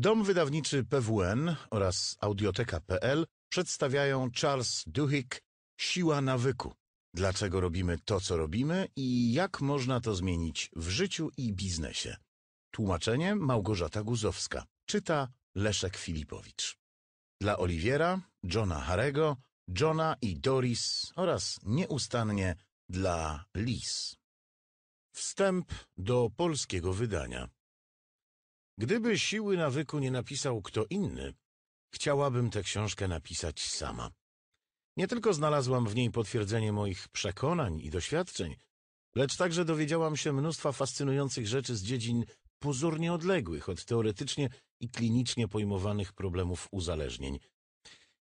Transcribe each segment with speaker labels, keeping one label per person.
Speaker 1: Dom wydawniczy PWN oraz audioteka.pl przedstawiają Charles Duhigg Siła nawyku. Dlaczego robimy to, co robimy i jak można to zmienić w życiu i biznesie. Tłumaczenie Małgorzata Guzowska. Czyta Leszek Filipowicz. Dla Oliwiera, Johna Harego, Johna i Doris oraz nieustannie dla Lis. Wstęp do polskiego wydania. Gdyby siły nawyku nie napisał kto inny, chciałabym tę książkę napisać sama. Nie tylko znalazłam w niej potwierdzenie moich przekonań i doświadczeń, lecz także dowiedziałam się mnóstwa fascynujących rzeczy z dziedzin pozornie odległych od teoretycznie i klinicznie pojmowanych problemów uzależnień.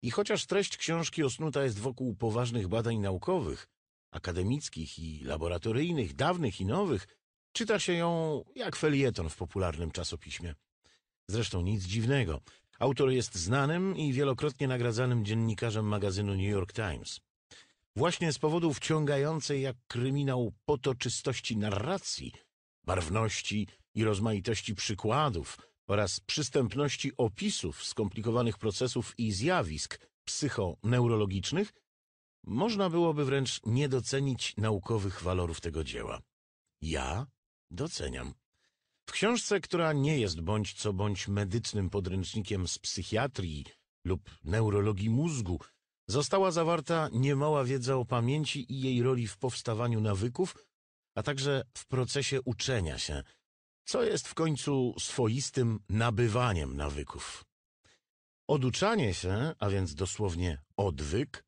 Speaker 1: I chociaż treść książki osnuta jest wokół poważnych badań naukowych, akademickich i laboratoryjnych, dawnych i nowych, Czyta się ją jak felieton w popularnym czasopiśmie. Zresztą nic dziwnego. Autor jest znanym i wielokrotnie nagradzanym dziennikarzem magazynu New York Times. Właśnie z powodu wciągającej jak kryminał potoczystości narracji, barwności i rozmaitości przykładów oraz przystępności opisów skomplikowanych procesów i zjawisk psychoneurologicznych, można byłoby wręcz nie docenić naukowych walorów tego dzieła. Ja Doceniam. W książce, która nie jest bądź co bądź medycznym podręcznikiem z psychiatrii lub neurologii mózgu, została zawarta niemała wiedza o pamięci i jej roli w powstawaniu nawyków, a także w procesie uczenia się, co jest w końcu swoistym nabywaniem nawyków. Oduczanie się, a więc dosłownie odwyk,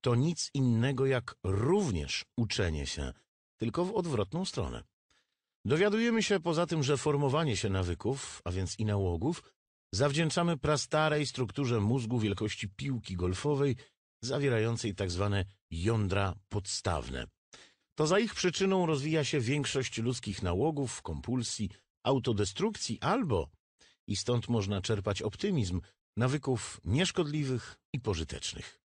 Speaker 1: to nic innego jak również uczenie się, tylko w odwrotną stronę. Dowiadujemy się poza tym, że formowanie się nawyków, a więc i nałogów, zawdzięczamy prastarej strukturze mózgu wielkości piłki golfowej, zawierającej tzw. Tak jądra podstawne. To za ich przyczyną rozwija się większość ludzkich nałogów, kompulsji, autodestrukcji albo, i stąd można czerpać optymizm, nawyków nieszkodliwych i pożytecznych.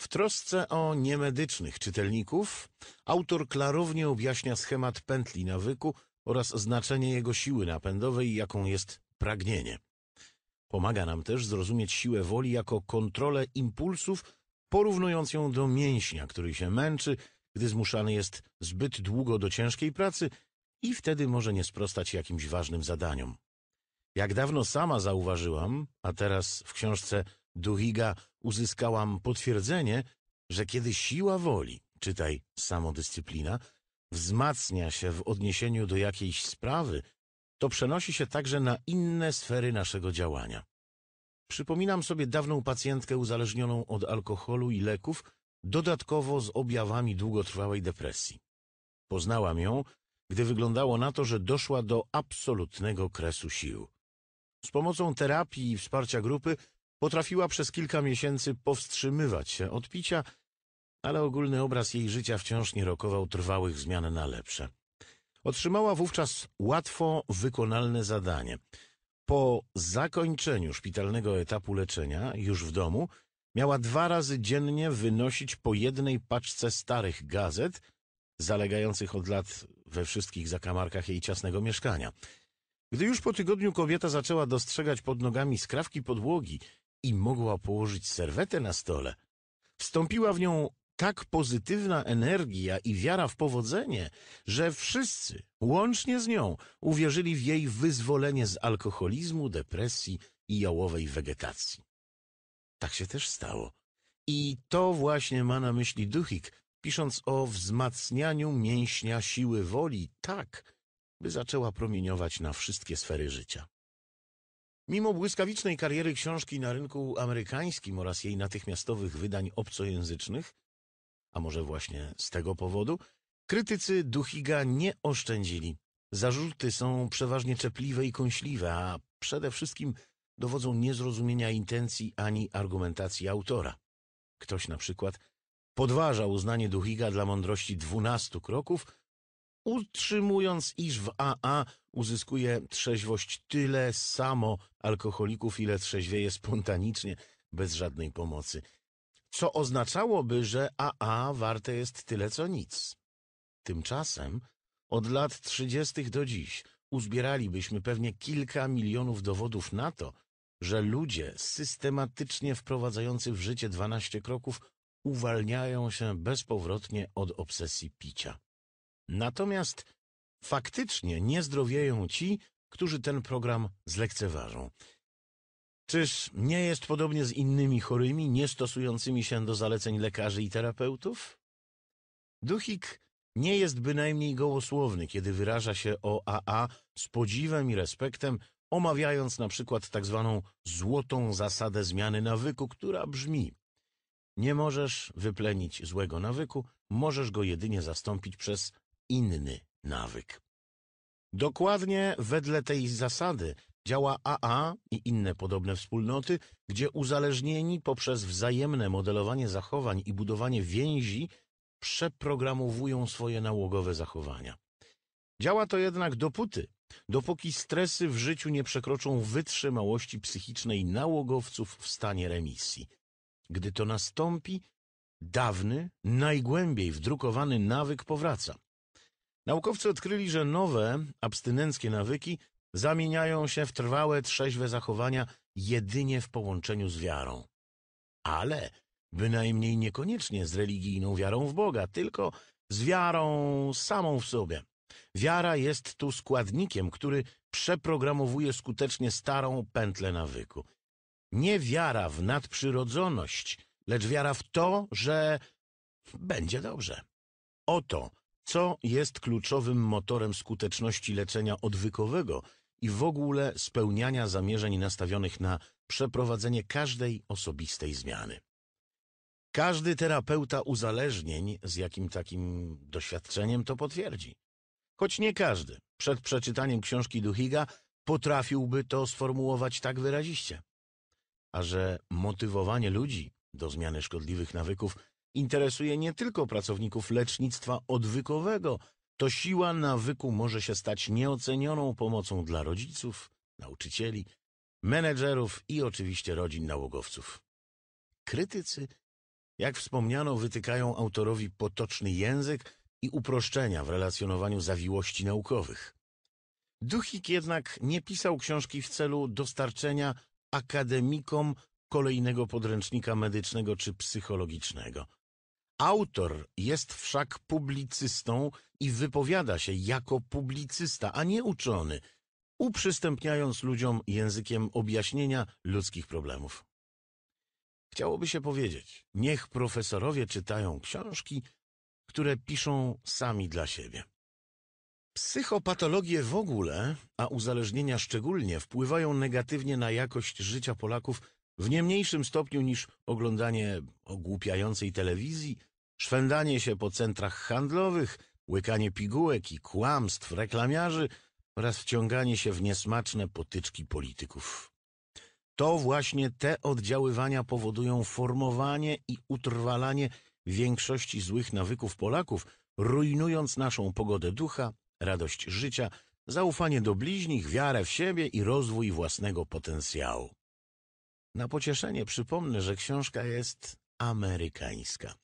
Speaker 1: W trosce o niemedycznych czytelników autor klarownie objaśnia schemat pętli nawyku oraz znaczenie jego siły napędowej, jaką jest pragnienie. Pomaga nam też zrozumieć siłę woli jako kontrolę impulsów, porównując ją do mięśnia, który się męczy, gdy zmuszany jest zbyt długo do ciężkiej pracy i wtedy może nie sprostać jakimś ważnym zadaniom. Jak dawno sama zauważyłam, a teraz w książce Duhiga uzyskałam potwierdzenie, że kiedy siła woli, czytaj samodyscyplina, wzmacnia się w odniesieniu do jakiejś sprawy, to przenosi się także na inne sfery naszego działania. Przypominam sobie dawną pacjentkę uzależnioną od alkoholu i leków, dodatkowo z objawami długotrwałej depresji. Poznałam ją, gdy wyglądało na to, że doszła do absolutnego kresu sił. Z pomocą terapii i wsparcia grupy potrafiła przez kilka miesięcy powstrzymywać się od picia ale ogólny obraz jej życia wciąż nie rokował trwałych zmian na lepsze. Otrzymała wówczas łatwo wykonalne zadanie. Po zakończeniu szpitalnego etapu leczenia, już w domu, miała dwa razy dziennie wynosić po jednej paczce starych gazet, zalegających od lat we wszystkich zakamarkach jej ciasnego mieszkania. Gdy już po tygodniu kobieta zaczęła dostrzegać pod nogami skrawki podłogi i mogła położyć serwetę na stole, wstąpiła w nią tak pozytywna energia i wiara w powodzenie, że wszyscy, łącznie z nią, uwierzyli w jej wyzwolenie z alkoholizmu, depresji i jałowej wegetacji. Tak się też stało. I to właśnie ma na myśli Duchik, pisząc o wzmacnianiu mięśnia siły woli tak, by zaczęła promieniować na wszystkie sfery życia. Mimo błyskawicznej kariery książki na rynku amerykańskim oraz jej natychmiastowych wydań obcojęzycznych, a może właśnie z tego powodu? Krytycy Duhiga nie oszczędzili. Zarzuty są przeważnie czepliwe i kąśliwe, a przede wszystkim dowodzą niezrozumienia intencji ani argumentacji autora. Ktoś na przykład podważa uznanie Duhiga dla mądrości dwunastu kroków, utrzymując, iż w AA uzyskuje trzeźwość tyle samo alkoholików, ile trzeźwieje spontanicznie, bez żadnej pomocy co oznaczałoby, że AA warte jest tyle co nic. Tymczasem od lat 30. do dziś uzbieralibyśmy pewnie kilka milionów dowodów na to, że ludzie systematycznie wprowadzający w życie 12 kroków uwalniają się bezpowrotnie od obsesji picia. Natomiast faktycznie nie zdrowieją ci, którzy ten program zlekceważą. Czyż nie jest podobnie z innymi chorymi, nie stosującymi się do zaleceń lekarzy i terapeutów? Duchik nie jest bynajmniej gołosłowny, kiedy wyraża się o AA z podziwem i respektem, omawiając na przykład tak zwaną złotą zasadę zmiany nawyku, która brzmi nie możesz wyplenić złego nawyku, możesz go jedynie zastąpić przez inny nawyk. Dokładnie wedle tej zasady Działa AA i inne podobne wspólnoty, gdzie uzależnieni poprzez wzajemne modelowanie zachowań i budowanie więzi przeprogramowują swoje nałogowe zachowania. Działa to jednak dopóty, dopóki stresy w życiu nie przekroczą wytrzymałości psychicznej nałogowców w stanie remisji. Gdy to nastąpi, dawny, najgłębiej wdrukowany nawyk powraca. Naukowcy odkryli, że nowe, abstynenckie nawyki zamieniają się w trwałe, trzeźwe zachowania jedynie w połączeniu z wiarą. Ale bynajmniej niekoniecznie z religijną wiarą w Boga, tylko z wiarą samą w sobie. Wiara jest tu składnikiem, który przeprogramowuje skutecznie starą pętlę nawyku. Nie wiara w nadprzyrodzoność, lecz wiara w to, że będzie dobrze. Oto co jest kluczowym motorem skuteczności leczenia odwykowego i w ogóle spełniania zamierzeń nastawionych na przeprowadzenie każdej osobistej zmiany? Każdy terapeuta uzależnień z jakim takim doświadczeniem to potwierdzi. Choć nie każdy przed przeczytaniem książki Duhiga potrafiłby to sformułować tak wyraziście. A że motywowanie ludzi do zmiany szkodliwych nawyków interesuje nie tylko pracowników lecznictwa odwykowego, to siła nawyku może się stać nieocenioną pomocą dla rodziców, nauczycieli, menedżerów i oczywiście rodzin nałogowców. Krytycy, jak wspomniano, wytykają autorowi potoczny język i uproszczenia w relacjonowaniu zawiłości naukowych. Duchik jednak nie pisał książki w celu dostarczenia akademikom kolejnego podręcznika medycznego czy psychologicznego. Autor jest wszak publicystą i wypowiada się jako publicysta, a nie uczony, uprzystępniając ludziom językiem objaśnienia ludzkich problemów. Chciałoby się powiedzieć, niech profesorowie czytają książki, które piszą sami dla siebie. Psychopatologie w ogóle, a uzależnienia szczególnie, wpływają negatywnie na jakość życia Polaków w nie mniejszym stopniu niż oglądanie ogłupiającej telewizji, szwendanie się po centrach handlowych, łykanie pigułek i kłamstw reklamiarzy oraz wciąganie się w niesmaczne potyczki polityków. To właśnie te oddziaływania powodują formowanie i utrwalanie większości złych nawyków Polaków, rujnując naszą pogodę ducha, radość życia, zaufanie do bliźnich, wiarę w siebie i rozwój własnego potencjału. Na pocieszenie przypomnę, że książka jest amerykańska.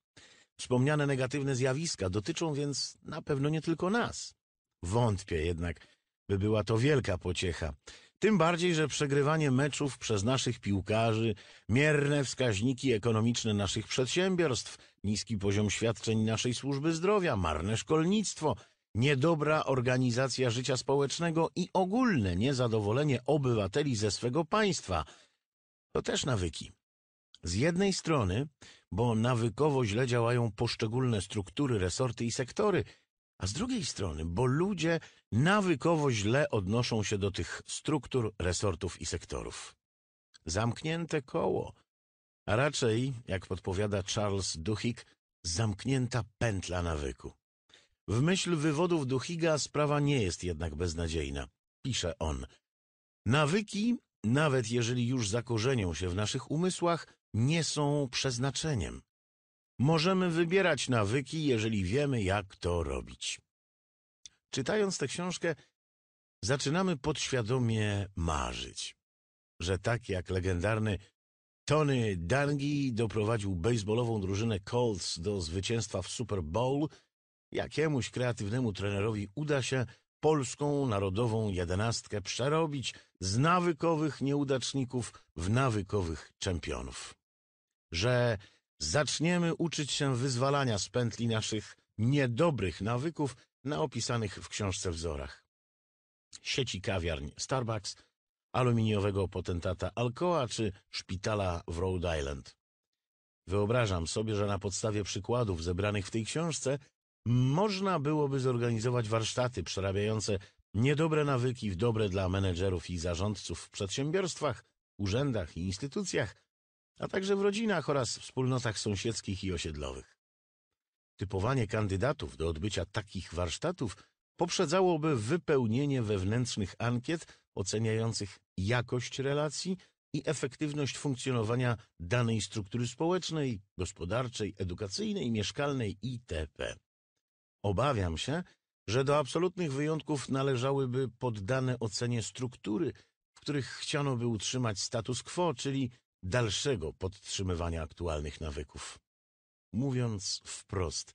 Speaker 1: Wspomniane negatywne zjawiska dotyczą więc na pewno nie tylko nas. Wątpię jednak, by była to wielka pociecha. Tym bardziej, że przegrywanie meczów przez naszych piłkarzy, mierne wskaźniki ekonomiczne naszych przedsiębiorstw, niski poziom świadczeń naszej służby zdrowia, marne szkolnictwo, niedobra organizacja życia społecznego i ogólne niezadowolenie obywateli ze swego państwa – to też nawyki. Z jednej strony, bo nawykowo źle działają poszczególne struktury, resorty i sektory, a z drugiej strony, bo ludzie nawykowo źle odnoszą się do tych struktur, resortów i sektorów. Zamknięte koło, a raczej, jak podpowiada Charles Duhigg, zamknięta pętla nawyku. W myśl wywodów Duhiga sprawa nie jest jednak beznadziejna, pisze on. Nawyki nawet jeżeli już zakorzenią się w naszych umysłach, nie są przeznaczeniem. Możemy wybierać nawyki, jeżeli wiemy, jak to robić. Czytając tę książkę, zaczynamy podświadomie marzyć, że tak jak legendarny Tony Dungy doprowadził baseballową drużynę Colts do zwycięstwa w Super Bowl, jakiemuś kreatywnemu trenerowi uda się – polską narodową jedenastkę przerobić z nawykowych nieudaczników w nawykowych czempionów. Że zaczniemy uczyć się wyzwalania z pętli naszych niedobrych nawyków na opisanych w książce wzorach. Sieci kawiarni Starbucks, aluminiowego potentata Alcoa czy szpitala w Rhode Island. Wyobrażam sobie, że na podstawie przykładów zebranych w tej książce można byłoby zorganizować warsztaty przerabiające niedobre nawyki w dobre dla menedżerów i zarządców w przedsiębiorstwach, urzędach i instytucjach, a także w rodzinach oraz wspólnotach sąsiedzkich i osiedlowych. Typowanie kandydatów do odbycia takich warsztatów poprzedzałoby wypełnienie wewnętrznych ankiet oceniających jakość relacji i efektywność funkcjonowania danej struktury społecznej, gospodarczej, edukacyjnej, mieszkalnej itp. Obawiam się, że do absolutnych wyjątków należałyby poddane ocenie struktury, w których chciano by utrzymać status quo, czyli dalszego podtrzymywania aktualnych nawyków. Mówiąc wprost,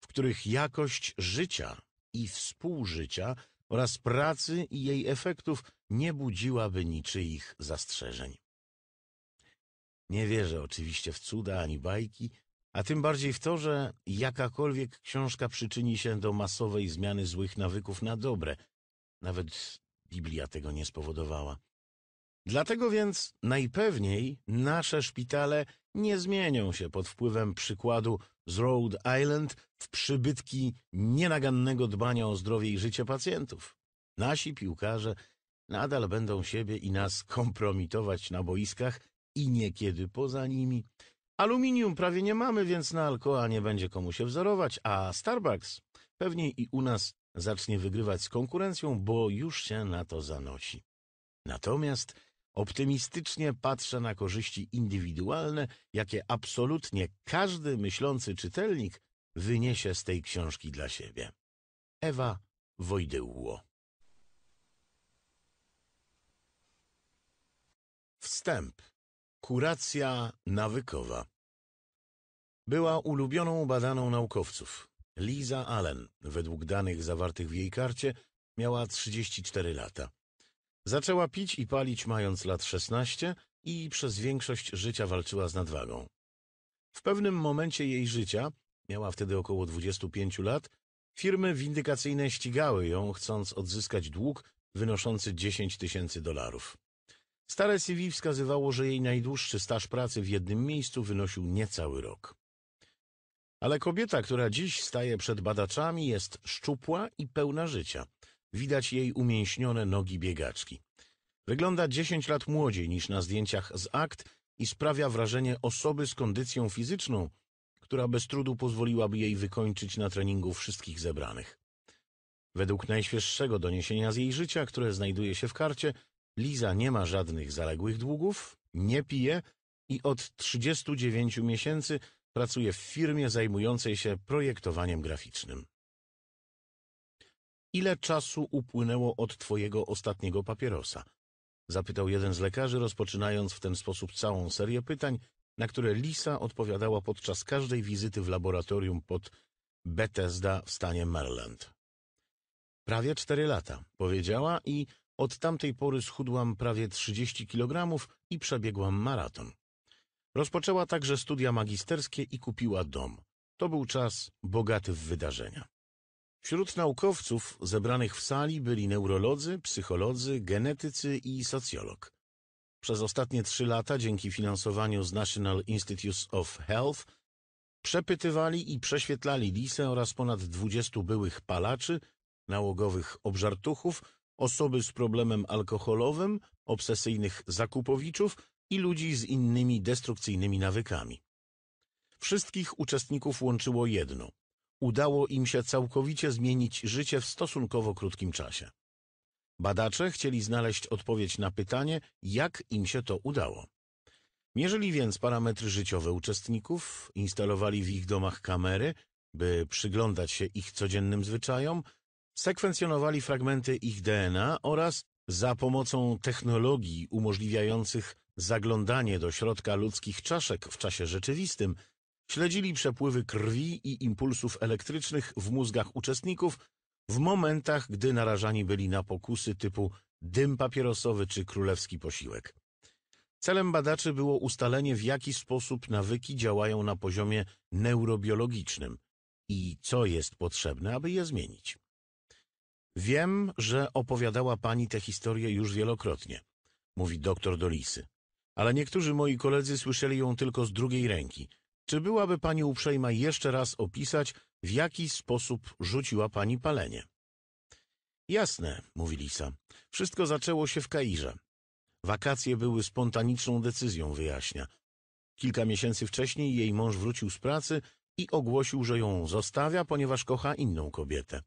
Speaker 1: w których jakość życia i współżycia oraz pracy i jej efektów nie budziłaby niczyich zastrzeżeń. Nie wierzę oczywiście w cuda ani bajki, a tym bardziej w to, że jakakolwiek książka przyczyni się do masowej zmiany złych nawyków na dobre. Nawet Biblia tego nie spowodowała. Dlatego więc najpewniej nasze szpitale nie zmienią się pod wpływem przykładu z Rhode Island w przybytki nienagannego dbania o zdrowie i życie pacjentów. Nasi piłkarze nadal będą siebie i nas kompromitować na boiskach i niekiedy poza nimi, Aluminium prawie nie mamy, więc na Alcoa nie będzie komu się wzorować, a Starbucks pewnie i u nas zacznie wygrywać z konkurencją, bo już się na to zanosi. Natomiast optymistycznie patrzę na korzyści indywidualne, jakie absolutnie każdy myślący czytelnik wyniesie z tej książki dla siebie. Ewa Wojdyłło Wstęp Kuracja nawykowa była ulubioną badaną naukowców. Liza Allen, według danych zawartych w jej karcie, miała 34 lata. Zaczęła pić i palić mając lat 16 i przez większość życia walczyła z nadwagą. W pewnym momencie jej życia, miała wtedy około 25 lat, firmy windykacyjne ścigały ją, chcąc odzyskać dług wynoszący 10 tysięcy dolarów. Stare CV wskazywało, że jej najdłuższy staż pracy w jednym miejscu wynosił niecały rok. Ale kobieta, która dziś staje przed badaczami, jest szczupła i pełna życia. Widać jej umięśnione nogi biegaczki. Wygląda 10 lat młodziej niż na zdjęciach z akt i sprawia wrażenie osoby z kondycją fizyczną, która bez trudu pozwoliłaby jej wykończyć na treningu wszystkich zebranych. Według najświeższego doniesienia z jej życia, które znajduje się w karcie, Liza nie ma żadnych zaległych długów, nie pije i od 39 miesięcy pracuje w firmie zajmującej się projektowaniem graficznym. Ile czasu upłynęło od twojego ostatniego papierosa? Zapytał jeden z lekarzy, rozpoczynając w ten sposób całą serię pytań, na które Lisa odpowiadała podczas każdej wizyty w laboratorium pod Bethesda w stanie Maryland. Prawie cztery lata, powiedziała i od tamtej pory schudłam prawie 30 kg i przebiegłam maraton. Rozpoczęła także studia magisterskie i kupiła dom. To był czas bogaty w wydarzenia. Wśród naukowców zebranych w sali byli neurolodzy, psycholodzy, genetycy i socjolog. Przez ostatnie trzy lata dzięki finansowaniu z National Institutes of Health przepytywali i prześwietlali Lisę oraz ponad 20 byłych palaczy, nałogowych obżartuchów osoby z problemem alkoholowym, obsesyjnych zakupowiczów i ludzi z innymi destrukcyjnymi nawykami. Wszystkich uczestników łączyło jedno. Udało im się całkowicie zmienić życie w stosunkowo krótkim czasie. Badacze chcieli znaleźć odpowiedź na pytanie, jak im się to udało. Mierzyli więc parametry życiowe uczestników, instalowali w ich domach kamery, by przyglądać się ich codziennym zwyczajom, sekwencjonowali fragmenty ich DNA oraz za pomocą technologii umożliwiających zaglądanie do środka ludzkich czaszek w czasie rzeczywistym, śledzili przepływy krwi i impulsów elektrycznych w mózgach uczestników w momentach, gdy narażani byli na pokusy typu dym papierosowy czy królewski posiłek. Celem badaczy było ustalenie, w jaki sposób nawyki działają na poziomie neurobiologicznym i co jest potrzebne, aby je zmienić. Wiem, że opowiadała pani tę historię już wielokrotnie, mówi doktor Dolisy. Ale niektórzy moi koledzy słyszeli ją tylko z drugiej ręki. Czy byłaby pani uprzejma jeszcze raz opisać, w jaki sposób rzuciła pani palenie? Jasne, mówi Lisa. Wszystko zaczęło się w Kairze. Wakacje były spontaniczną decyzją, wyjaśnia. Kilka miesięcy wcześniej jej mąż wrócił z pracy i ogłosił, że ją zostawia, ponieważ kocha inną kobietę.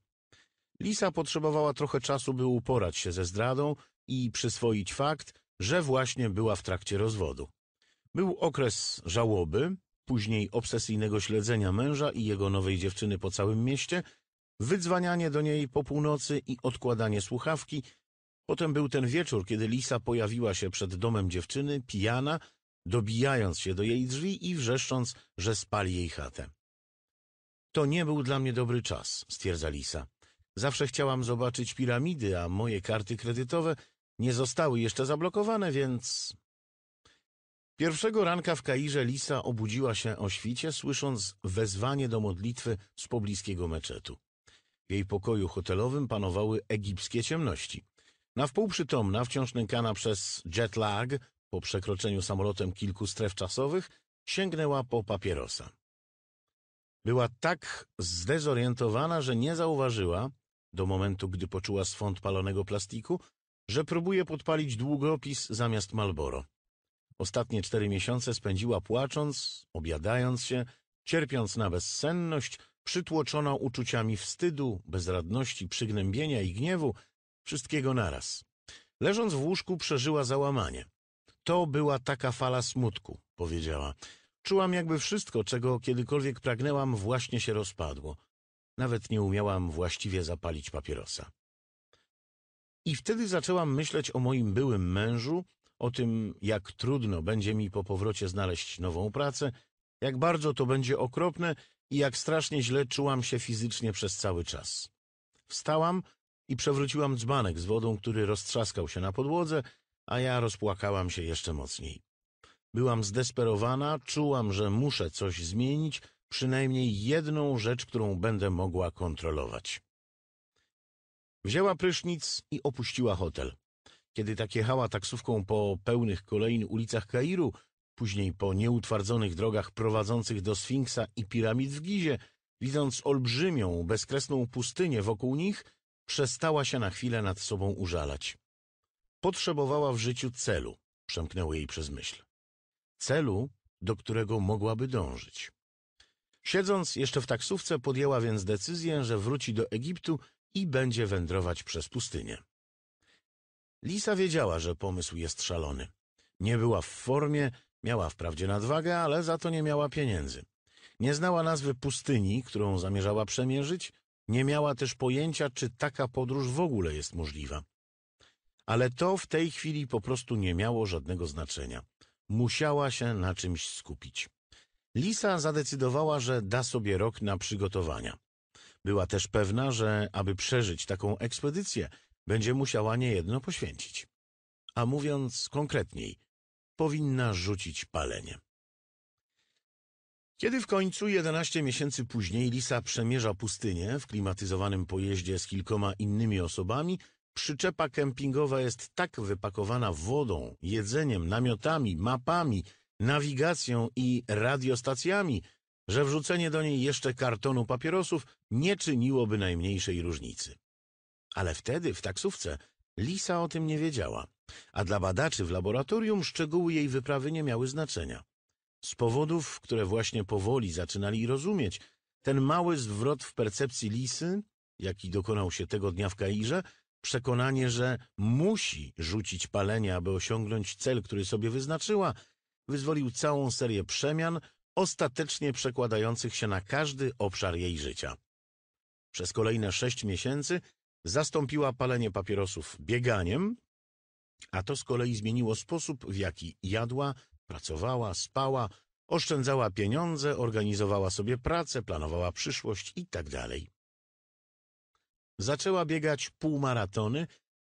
Speaker 1: Lisa potrzebowała trochę czasu, by uporać się ze zdradą i przyswoić fakt, że właśnie była w trakcie rozwodu. Był okres żałoby, później obsesyjnego śledzenia męża i jego nowej dziewczyny po całym mieście, wydzwanianie do niej po północy i odkładanie słuchawki. Potem był ten wieczór, kiedy Lisa pojawiła się przed domem dziewczyny, pijana, dobijając się do jej drzwi i wrzeszcząc, że spali jej chatę. To nie był dla mnie dobry czas, stwierdza Lisa. Zawsze chciałam zobaczyć piramidy, a moje karty kredytowe nie zostały jeszcze zablokowane, więc... Pierwszego ranka w Kairze Lisa obudziła się o świcie, słysząc wezwanie do modlitwy z pobliskiego meczetu. W jej pokoju hotelowym panowały egipskie ciemności. Na wpół przytomna, wciąż nękana przez jet lag, po przekroczeniu samolotem kilku stref czasowych, sięgnęła po papierosa. Była tak zdezorientowana, że nie zauważyła, do momentu gdy poczuła swąd palonego plastiku, że próbuje podpalić długopis zamiast Malboro. Ostatnie cztery miesiące spędziła płacząc, obiadając się, cierpiąc na bezsenność, przytłoczona uczuciami wstydu, bezradności, przygnębienia i gniewu, wszystkiego naraz. Leżąc w łóżku przeżyła załamanie. To była taka fala smutku, powiedziała. Czułam jakby wszystko, czego kiedykolwiek pragnęłam, właśnie się rozpadło. Nawet nie umiałam właściwie zapalić papierosa. I wtedy zaczęłam myśleć o moim byłym mężu, o tym, jak trudno będzie mi po powrocie znaleźć nową pracę, jak bardzo to będzie okropne i jak strasznie źle czułam się fizycznie przez cały czas. Wstałam i przewróciłam dzbanek z wodą, który roztrzaskał się na podłodze, a ja rozpłakałam się jeszcze mocniej. Byłam zdesperowana, czułam, że muszę coś zmienić – przynajmniej jedną rzecz, którą będę mogła kontrolować. Wzięła prysznic i opuściła hotel. Kiedy tak jechała taksówką po pełnych kolejnych ulicach Kairu, później po nieutwardzonych drogach prowadzących do Sfinksa i piramid w Gizie, widząc olbrzymią, bezkresną pustynię wokół nich, przestała się na chwilę nad sobą użalać. Potrzebowała w życiu celu, przemknęło jej przez myśl. Celu, do którego mogłaby dążyć. Siedząc jeszcze w taksówce podjęła więc decyzję, że wróci do Egiptu i będzie wędrować przez pustynię. Lisa wiedziała, że pomysł jest szalony. Nie była w formie, miała wprawdzie nadwagę, ale za to nie miała pieniędzy. Nie znała nazwy pustyni, którą zamierzała przemierzyć, nie miała też pojęcia, czy taka podróż w ogóle jest możliwa. Ale to w tej chwili po prostu nie miało żadnego znaczenia. Musiała się na czymś skupić. Lisa zadecydowała, że da sobie rok na przygotowania. Była też pewna, że aby przeżyć taką ekspedycję, będzie musiała niejedno poświęcić. A mówiąc konkretniej, powinna rzucić palenie. Kiedy w końcu 11 miesięcy później Lisa przemierza pustynię w klimatyzowanym pojeździe z kilkoma innymi osobami, przyczepa kempingowa jest tak wypakowana wodą, jedzeniem, namiotami, mapami nawigacją i radiostacjami, że wrzucenie do niej jeszcze kartonu papierosów nie czyniłoby najmniejszej różnicy. Ale wtedy, w taksówce, Lisa o tym nie wiedziała, a dla badaczy w laboratorium szczegóły jej wyprawy nie miały znaczenia. Z powodów, które właśnie powoli zaczynali rozumieć, ten mały zwrot w percepcji Lisy, jaki dokonał się tego dnia w Kairze, przekonanie, że musi rzucić palenie, aby osiągnąć cel, który sobie wyznaczyła, wyzwolił całą serię przemian, ostatecznie przekładających się na każdy obszar jej życia. Przez kolejne sześć miesięcy zastąpiła palenie papierosów bieganiem, a to z kolei zmieniło sposób, w jaki jadła, pracowała, spała, oszczędzała pieniądze, organizowała sobie pracę, planowała przyszłość itd. Tak Zaczęła biegać półmaratony,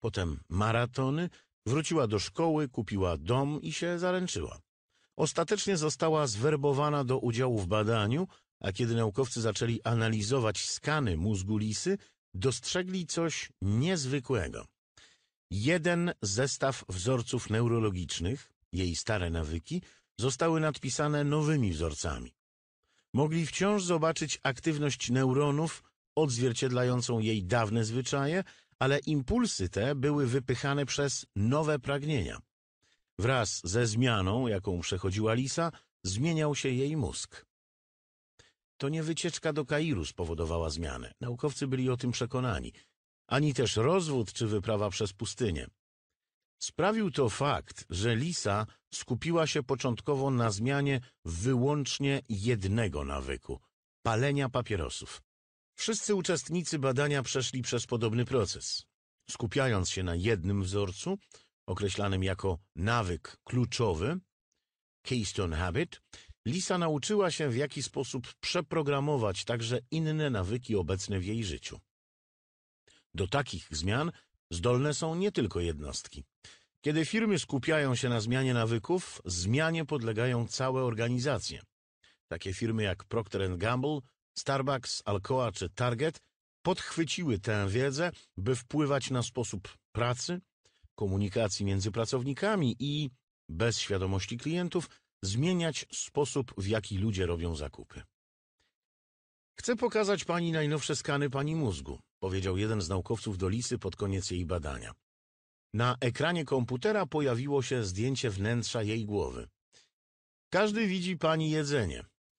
Speaker 1: potem maratony, wróciła do szkoły, kupiła dom i się zaręczyła ostatecznie została zwerbowana do udziału w badaniu, a kiedy naukowcy zaczęli analizować skany mózgu lisy, dostrzegli coś niezwykłego. Jeden zestaw wzorców neurologicznych, jej stare nawyki, zostały nadpisane nowymi wzorcami. Mogli wciąż zobaczyć aktywność neuronów odzwierciedlającą jej dawne zwyczaje, ale impulsy te były wypychane przez nowe pragnienia. Wraz ze zmianą, jaką przechodziła Lisa, zmieniał się jej mózg. To nie wycieczka do Kairu spowodowała zmianę. Naukowcy byli o tym przekonani. Ani też rozwód czy wyprawa przez pustynię. Sprawił to fakt, że Lisa skupiła się początkowo na zmianie wyłącznie jednego nawyku – palenia papierosów. Wszyscy uczestnicy badania przeszli przez podobny proces. Skupiając się na jednym wzorcu – określanym jako nawyk kluczowy, Keystone Habit, Lisa nauczyła się w jaki sposób przeprogramować także inne nawyki obecne w jej życiu. Do takich zmian zdolne są nie tylko jednostki. Kiedy firmy skupiają się na zmianie nawyków, zmianie podlegają całe organizacje. Takie firmy jak Procter Gamble, Starbucks, Alcoa czy Target podchwyciły tę wiedzę, by wpływać na sposób pracy, komunikacji między pracownikami i, bez świadomości klientów, zmieniać sposób, w jaki ludzie robią zakupy. Chcę pokazać pani najnowsze skany pani mózgu, powiedział jeden z naukowców Lisy pod koniec jej badania. Na ekranie komputera pojawiło się zdjęcie wnętrza jej głowy. Każdy widzi pani jedzenie,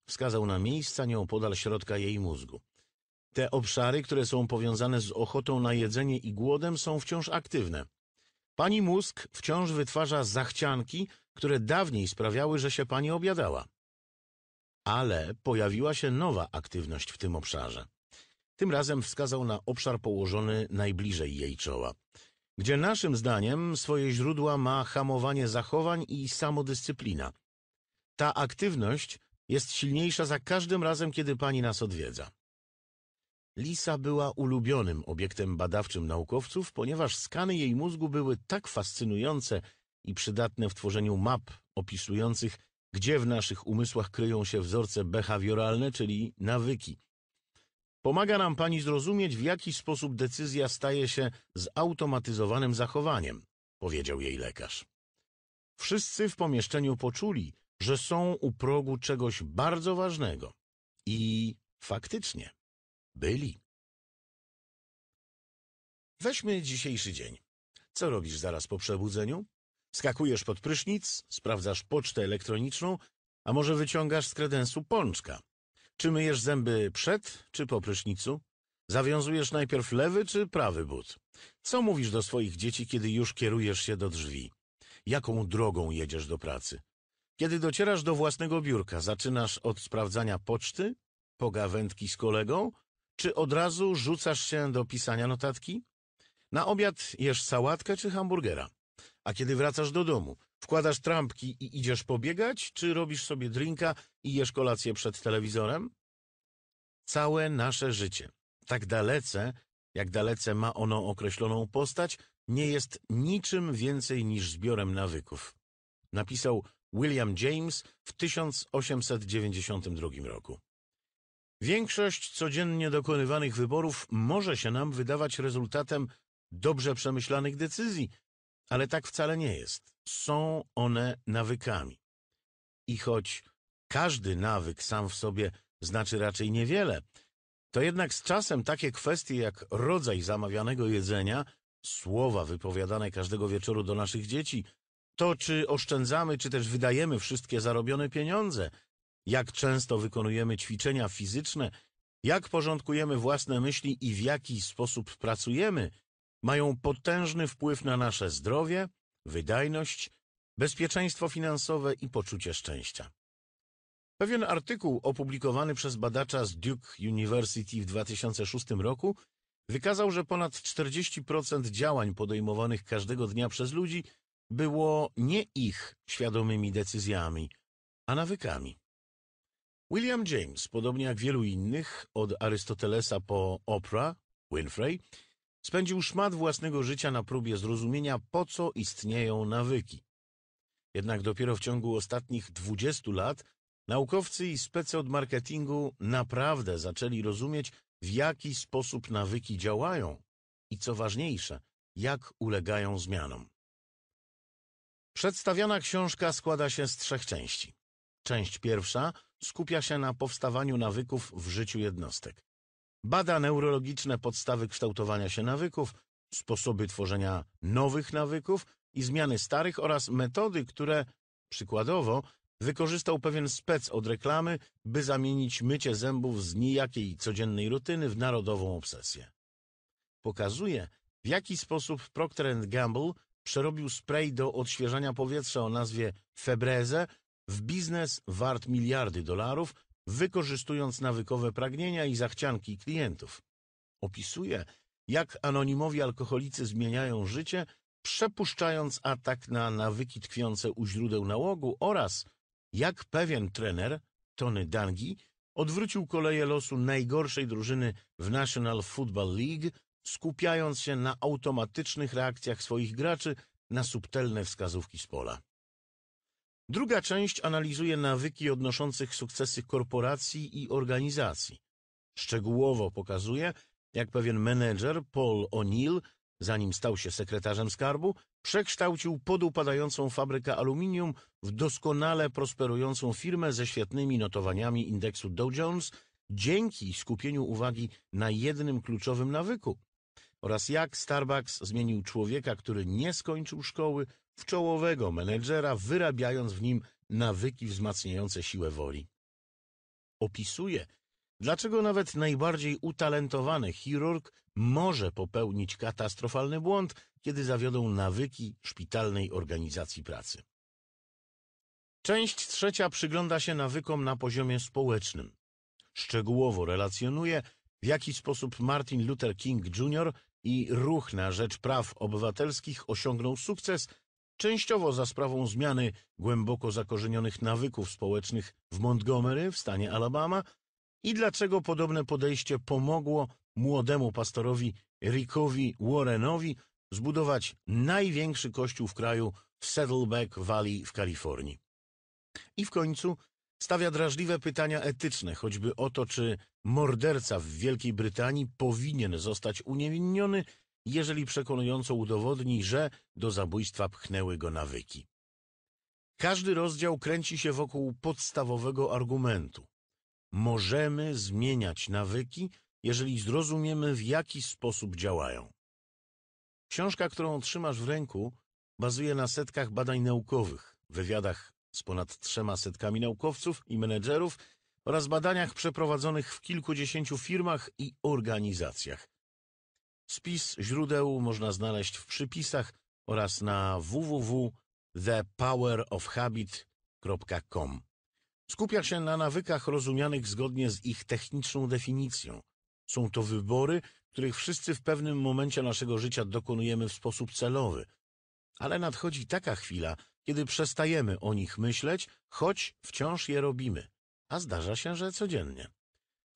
Speaker 1: wskazał na miejsca nieopodal środka jej mózgu. Te obszary, które są powiązane z ochotą na jedzenie i głodem, są wciąż aktywne. Pani mózg wciąż wytwarza zachcianki, które dawniej sprawiały, że się pani obiadała. Ale pojawiła się nowa aktywność w tym obszarze. Tym razem wskazał na obszar położony najbliżej jej czoła, gdzie naszym zdaniem swoje źródła ma hamowanie zachowań i samodyscyplina. Ta aktywność jest silniejsza za każdym razem, kiedy pani nas odwiedza. Lisa była ulubionym obiektem badawczym naukowców, ponieważ skany jej mózgu były tak fascynujące i przydatne w tworzeniu map opisujących, gdzie w naszych umysłach kryją się wzorce behawioralne, czyli nawyki. Pomaga nam pani zrozumieć, w jaki sposób decyzja staje się zautomatyzowanym zachowaniem, powiedział jej lekarz. Wszyscy w pomieszczeniu poczuli, że są u progu czegoś bardzo ważnego. I faktycznie byli. Weźmy dzisiejszy dzień. Co robisz zaraz po przebudzeniu? Skakujesz pod prysznic, sprawdzasz pocztę elektroniczną, a może wyciągasz z kredensu pączka? Czy myjesz zęby przed czy po prysznicu? Zawiązujesz najpierw lewy czy prawy but? Co mówisz do swoich dzieci, kiedy już kierujesz się do drzwi? Jaką drogą jedziesz do pracy? Kiedy docierasz do własnego biurka, zaczynasz od sprawdzania poczty, pogawędki z kolegą, czy od razu rzucasz się do pisania notatki? Na obiad jesz sałatkę czy hamburgera? A kiedy wracasz do domu, wkładasz trampki i idziesz pobiegać, czy robisz sobie drinka i jesz kolację przed telewizorem? Całe nasze życie, tak dalece, jak dalece ma ono określoną postać, nie jest niczym więcej niż zbiorem nawyków. Napisał William James w 1892 roku. Większość codziennie dokonywanych wyborów może się nam wydawać rezultatem dobrze przemyślanych decyzji, ale tak wcale nie jest. Są one nawykami. I choć każdy nawyk sam w sobie znaczy raczej niewiele, to jednak z czasem takie kwestie jak rodzaj zamawianego jedzenia, słowa wypowiadane każdego wieczoru do naszych dzieci, to czy oszczędzamy, czy też wydajemy wszystkie zarobione pieniądze – jak często wykonujemy ćwiczenia fizyczne, jak porządkujemy własne myśli i w jaki sposób pracujemy, mają potężny wpływ na nasze zdrowie, wydajność, bezpieczeństwo finansowe i poczucie szczęścia. Pewien artykuł opublikowany przez badacza z Duke University w 2006 roku wykazał, że ponad 40% działań podejmowanych każdego dnia przez ludzi było nie ich świadomymi decyzjami, a nawykami. William James, podobnie jak wielu innych, od Arystotelesa po Oprah, Winfrey, spędził szmat własnego życia na próbie zrozumienia, po co istnieją nawyki. Jednak dopiero w ciągu ostatnich 20 lat naukowcy i specy od marketingu naprawdę zaczęli rozumieć, w jaki sposób nawyki działają i co ważniejsze, jak ulegają zmianom. Przedstawiana książka składa się z trzech części. Część pierwsza skupia się na powstawaniu nawyków w życiu jednostek. Bada neurologiczne podstawy kształtowania się nawyków, sposoby tworzenia nowych nawyków i zmiany starych oraz metody, które, przykładowo, wykorzystał pewien spec od reklamy, by zamienić mycie zębów z nijakiej codziennej rutyny w narodową obsesję. Pokazuje, w jaki sposób Procter Gamble przerobił spray do odświeżania powietrza o nazwie Febreze w biznes wart miliardy dolarów, wykorzystując nawykowe pragnienia i zachcianki klientów. Opisuje, jak anonimowi alkoholicy zmieniają życie, przepuszczając atak na nawyki tkwiące u źródeł nałogu oraz jak pewien trener, Tony Dangi, odwrócił koleje losu najgorszej drużyny w National Football League, skupiając się na automatycznych reakcjach swoich graczy na subtelne wskazówki z pola. Druga część analizuje nawyki odnoszących sukcesy korporacji i organizacji. Szczegółowo pokazuje, jak pewien menedżer Paul O'Neill, zanim stał się sekretarzem skarbu, przekształcił podupadającą fabrykę aluminium w doskonale prosperującą firmę ze świetnymi notowaniami indeksu Dow Jones dzięki skupieniu uwagi na jednym kluczowym nawyku oraz jak Starbucks zmienił człowieka, który nie skończył szkoły, w czołowego menedżera, wyrabiając w nim nawyki wzmacniające siłę woli. Opisuje, dlaczego nawet najbardziej utalentowany chirurg może popełnić katastrofalny błąd, kiedy zawiodą nawyki szpitalnej organizacji pracy. Część trzecia przygląda się nawykom na poziomie społecznym. Szczegółowo relacjonuje, w jaki sposób Martin Luther King Jr. i ruch na rzecz praw obywatelskich osiągnął sukces częściowo za sprawą zmiany głęboko zakorzenionych nawyków społecznych w Montgomery w stanie Alabama i dlaczego podobne podejście pomogło młodemu pastorowi Rickowi Warrenowi zbudować największy kościół w kraju w Saddleback Valley w Kalifornii. I w końcu stawia drażliwe pytania etyczne, choćby o to, czy morderca w Wielkiej Brytanii powinien zostać uniewinniony, jeżeli przekonująco udowodni, że do zabójstwa pchnęły go nawyki. Każdy rozdział kręci się wokół podstawowego argumentu. Możemy zmieniać nawyki, jeżeli zrozumiemy, w jaki sposób działają. Książka, którą trzymasz w ręku, bazuje na setkach badań naukowych, wywiadach z ponad trzema setkami naukowców i menedżerów oraz badaniach przeprowadzonych w kilkudziesięciu firmach i organizacjach. Spis źródeł można znaleźć w przypisach oraz na www.thepowerofhabit.com. Skupia się na nawykach rozumianych zgodnie z ich techniczną definicją. Są to wybory, których wszyscy w pewnym momencie naszego życia dokonujemy w sposób celowy. Ale nadchodzi taka chwila, kiedy przestajemy o nich myśleć, choć wciąż je robimy, a zdarza się, że codziennie.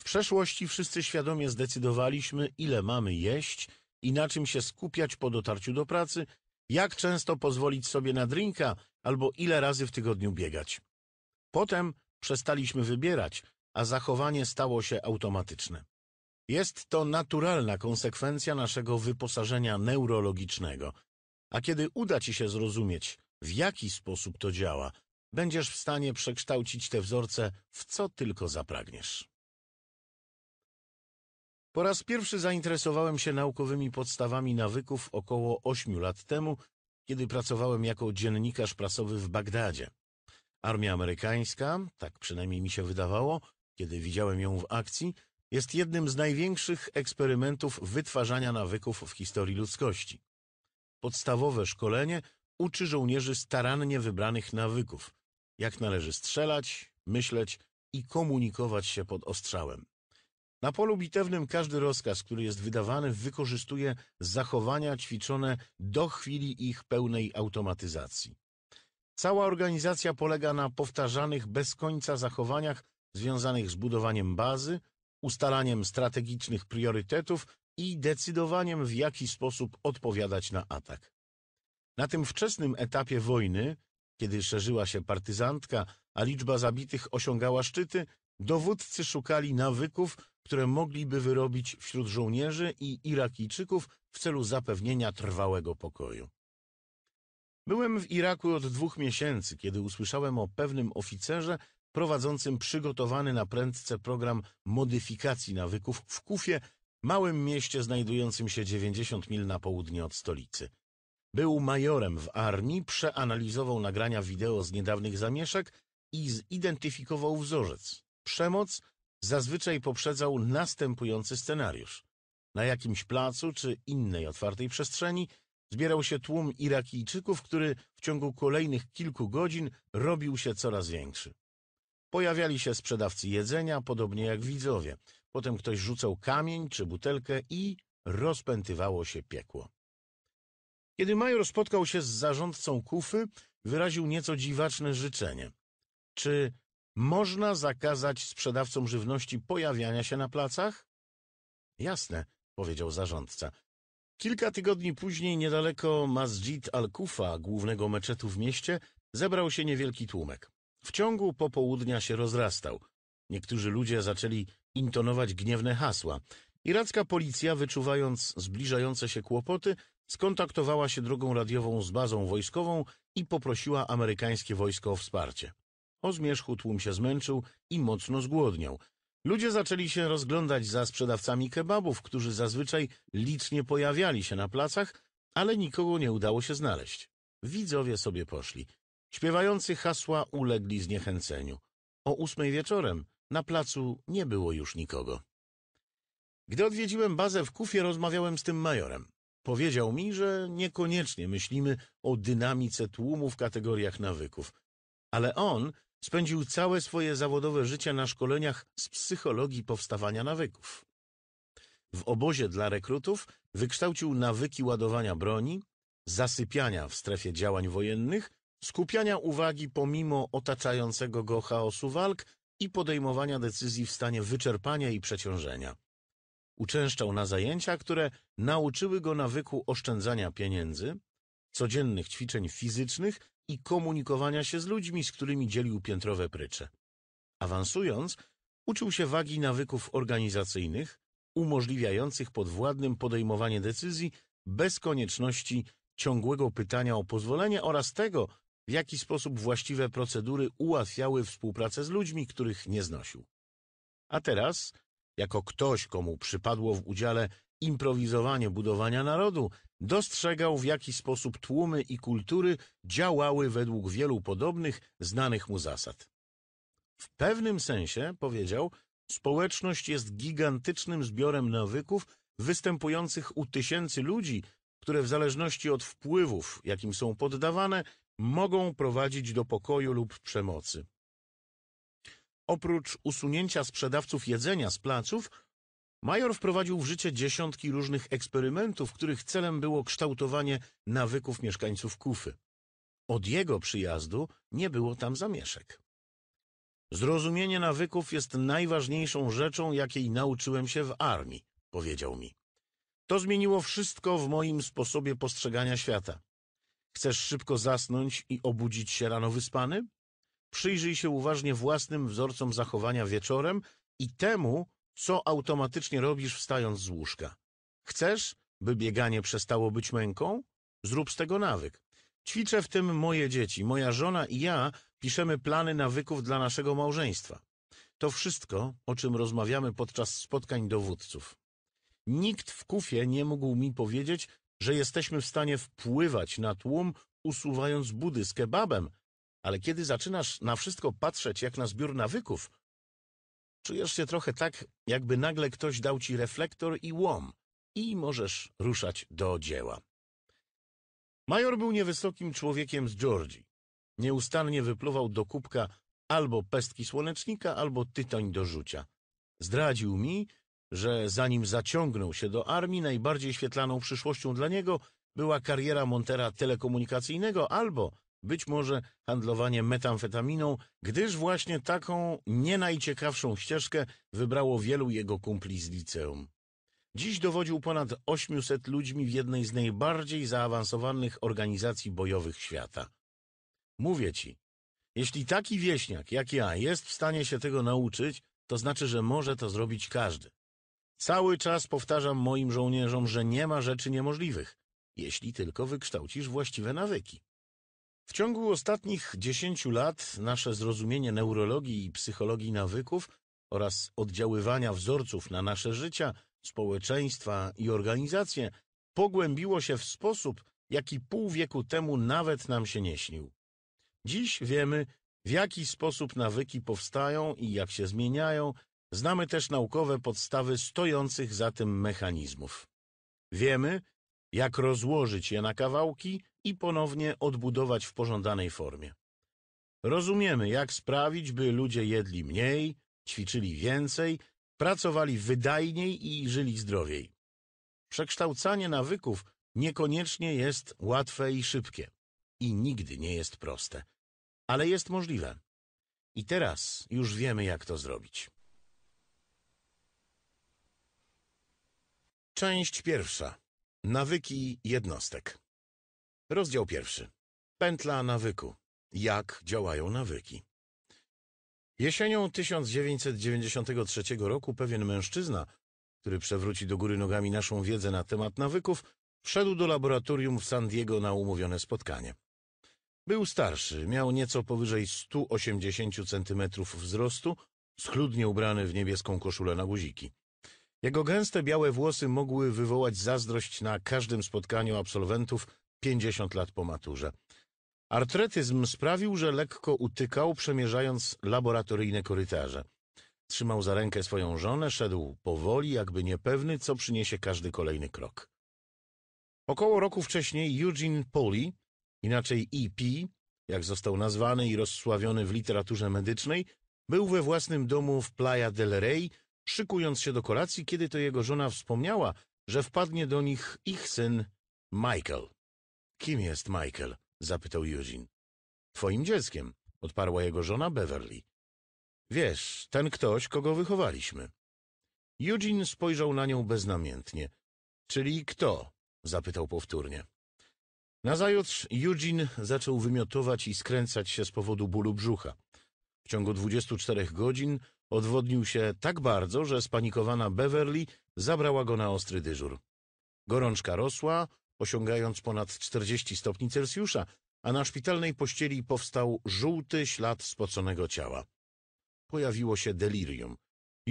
Speaker 1: W przeszłości wszyscy świadomie zdecydowaliśmy, ile mamy jeść i na czym się skupiać po dotarciu do pracy, jak często pozwolić sobie na drinka albo ile razy w tygodniu biegać. Potem przestaliśmy wybierać, a zachowanie stało się automatyczne. Jest to naturalna konsekwencja naszego wyposażenia neurologicznego. A kiedy uda Ci się zrozumieć, w jaki sposób to działa, będziesz w stanie przekształcić te wzorce w co tylko zapragniesz. Po raz pierwszy zainteresowałem się naukowymi podstawami nawyków około 8 lat temu, kiedy pracowałem jako dziennikarz prasowy w Bagdadzie. Armia amerykańska, tak przynajmniej mi się wydawało, kiedy widziałem ją w akcji, jest jednym z największych eksperymentów wytwarzania nawyków w historii ludzkości. Podstawowe szkolenie uczy żołnierzy starannie wybranych nawyków, jak należy strzelać, myśleć i komunikować się pod ostrzałem. Na polu bitewnym każdy rozkaz, który jest wydawany, wykorzystuje zachowania ćwiczone do chwili ich pełnej automatyzacji. Cała organizacja polega na powtarzanych bez końca zachowaniach związanych z budowaniem bazy, ustalaniem strategicznych priorytetów i decydowaniem, w jaki sposób odpowiadać na atak. Na tym wczesnym etapie wojny, kiedy szerzyła się partyzantka, a liczba zabitych osiągała szczyty, dowódcy szukali nawyków, które mogliby wyrobić wśród żołnierzy i Irakijczyków w celu zapewnienia trwałego pokoju. Byłem w Iraku od dwóch miesięcy, kiedy usłyszałem o pewnym oficerze prowadzącym przygotowany na prędce program modyfikacji nawyków w Kufie, małym mieście znajdującym się 90 mil na południe od stolicy. Był majorem w armii, przeanalizował nagrania wideo z niedawnych zamieszek i zidentyfikował wzorzec. Przemoc, zazwyczaj poprzedzał następujący scenariusz. Na jakimś placu czy innej otwartej przestrzeni zbierał się tłum Irakijczyków, który w ciągu kolejnych kilku godzin robił się coraz większy. Pojawiali się sprzedawcy jedzenia, podobnie jak widzowie. Potem ktoś rzucał kamień czy butelkę i rozpętywało się piekło. Kiedy major spotkał się z zarządcą Kufy, wyraził nieco dziwaczne życzenie. Czy można zakazać sprzedawcom żywności pojawiania się na placach? Jasne, powiedział zarządca. Kilka tygodni później niedaleko Masjid al-Kufa, głównego meczetu w mieście, zebrał się niewielki tłumek. W ciągu popołudnia się rozrastał. Niektórzy ludzie zaczęli intonować gniewne hasła. Iracka policja, wyczuwając zbliżające się kłopoty, skontaktowała się drogą radiową z bazą wojskową i poprosiła amerykańskie wojsko o wsparcie. O zmierzchu tłum się zmęczył i mocno zgłodniał. Ludzie zaczęli się rozglądać za sprzedawcami kebabów, którzy zazwyczaj licznie pojawiali się na placach, ale nikogo nie udało się znaleźć. Widzowie sobie poszli. Śpiewający hasła ulegli zniechęceniu. O ósmej wieczorem na placu nie było już nikogo. Gdy odwiedziłem bazę w Kufie, rozmawiałem z tym majorem. Powiedział mi, że niekoniecznie myślimy o dynamice tłumu w kategoriach nawyków, ale on Spędził całe swoje zawodowe życie na szkoleniach z psychologii powstawania nawyków. W obozie dla rekrutów wykształcił nawyki ładowania broni, zasypiania w strefie działań wojennych, skupiania uwagi pomimo otaczającego go chaosu walk i podejmowania decyzji w stanie wyczerpania i przeciążenia. Uczęszczał na zajęcia, które nauczyły go nawyku oszczędzania pieniędzy, codziennych ćwiczeń fizycznych i komunikowania się z ludźmi, z którymi dzielił piętrowe prycze. Awansując, uczył się wagi nawyków organizacyjnych, umożliwiających podwładnym podejmowanie decyzji bez konieczności ciągłego pytania o pozwolenie oraz tego, w jaki sposób właściwe procedury ułatwiały współpracę z ludźmi, których nie znosił. A teraz, jako ktoś, komu przypadło w udziale improwizowanie budowania narodu, Dostrzegał, w jaki sposób tłumy i kultury działały według wielu podobnych, znanych mu zasad. W pewnym sensie, powiedział, społeczność jest gigantycznym zbiorem nawyków występujących u tysięcy ludzi, które w zależności od wpływów, jakim są poddawane, mogą prowadzić do pokoju lub przemocy. Oprócz usunięcia sprzedawców jedzenia z placów, Major wprowadził w życie dziesiątki różnych eksperymentów, których celem było kształtowanie nawyków mieszkańców Kufy. Od jego przyjazdu nie było tam zamieszek. Zrozumienie nawyków jest najważniejszą rzeczą, jakiej nauczyłem się w armii, powiedział mi. To zmieniło wszystko w moim sposobie postrzegania świata. Chcesz szybko zasnąć i obudzić się rano wyspany? Przyjrzyj się uważnie własnym wzorcom zachowania wieczorem i temu, co automatycznie robisz wstając z łóżka? Chcesz, by bieganie przestało być męką? Zrób z tego nawyk. Ćwiczę w tym moje dzieci. Moja żona i ja piszemy plany nawyków dla naszego małżeństwa. To wszystko, o czym rozmawiamy podczas spotkań dowódców. Nikt w kufie nie mógł mi powiedzieć, że jesteśmy w stanie wpływać na tłum, usuwając budy z kebabem, ale kiedy zaczynasz na wszystko patrzeć jak na zbiór nawyków, Czujesz się trochę tak, jakby nagle ktoś dał ci reflektor i łom i możesz ruszać do dzieła. Major był niewysokim człowiekiem z Georgii. Nieustannie wypluwał do kubka albo pestki słonecznika, albo tytoń do rzucia. Zdradził mi, że zanim zaciągnął się do armii, najbardziej świetlaną przyszłością dla niego była kariera montera telekomunikacyjnego albo być może handlowanie metamfetaminą, gdyż właśnie taką nie najciekawszą ścieżkę wybrało wielu jego kumpli z liceum. Dziś dowodził ponad 800 ludźmi w jednej z najbardziej zaawansowanych organizacji bojowych świata. Mówię ci, jeśli taki wieśniak jak ja jest w stanie się tego nauczyć, to znaczy, że może to zrobić każdy. Cały czas powtarzam moim żołnierzom, że nie ma rzeczy niemożliwych, jeśli tylko wykształcisz właściwe nawyki. W ciągu ostatnich dziesięciu lat nasze zrozumienie neurologii i psychologii nawyków oraz oddziaływania wzorców na nasze życia, społeczeństwa i organizacje pogłębiło się w sposób, jaki pół wieku temu nawet nam się nie śnił. Dziś wiemy, w jaki sposób nawyki powstają i jak się zmieniają, znamy też naukowe podstawy stojących za tym mechanizmów. Wiemy, jak rozłożyć je na kawałki i ponownie odbudować w pożądanej formie. Rozumiemy, jak sprawić, by ludzie jedli mniej, ćwiczyli więcej, pracowali wydajniej i żyli zdrowiej. Przekształcanie nawyków niekoniecznie jest łatwe i szybkie i nigdy nie jest proste, ale jest możliwe. I teraz już wiemy, jak to zrobić. Część pierwsza. Nawyki jednostek. Rozdział pierwszy. Pętla nawyku. Jak działają nawyki? Jesienią 1993 roku pewien mężczyzna, który przewróci do góry nogami naszą wiedzę na temat nawyków, wszedł do laboratorium w San Diego na umówione spotkanie. Był starszy, miał nieco powyżej 180 cm wzrostu, schludnie ubrany w niebieską koszulę na guziki. Jego gęste białe włosy mogły wywołać zazdrość na każdym spotkaniu absolwentów 50 lat po maturze. Artretyzm sprawił, że lekko utykał, przemierzając laboratoryjne korytarze. Trzymał za rękę swoją żonę, szedł powoli, jakby niepewny, co przyniesie każdy kolejny krok. Około roku wcześniej Eugene Poli, inaczej E.P., jak został nazwany i rozsławiony w literaturze medycznej, był we własnym domu w Playa del Rey – szykując się do kolacji, kiedy to jego żona wspomniała, że wpadnie do nich ich syn Michael. Kim jest Michael? zapytał Eugene. Twoim dzieckiem, odparła jego żona Beverly. Wiesz, ten ktoś, kogo wychowaliśmy. Eugene spojrzał na nią beznamiętnie. Czyli kto? zapytał powtórnie. Nazajutrz Eugene zaczął wymiotować i skręcać się z powodu bólu brzucha. W ciągu 24 godzin Odwodnił się tak bardzo, że spanikowana Beverly zabrała go na ostry dyżur. Gorączka rosła, osiągając ponad 40 stopni Celsjusza, a na szpitalnej pościeli powstał żółty ślad spoconego ciała. Pojawiło się delirium.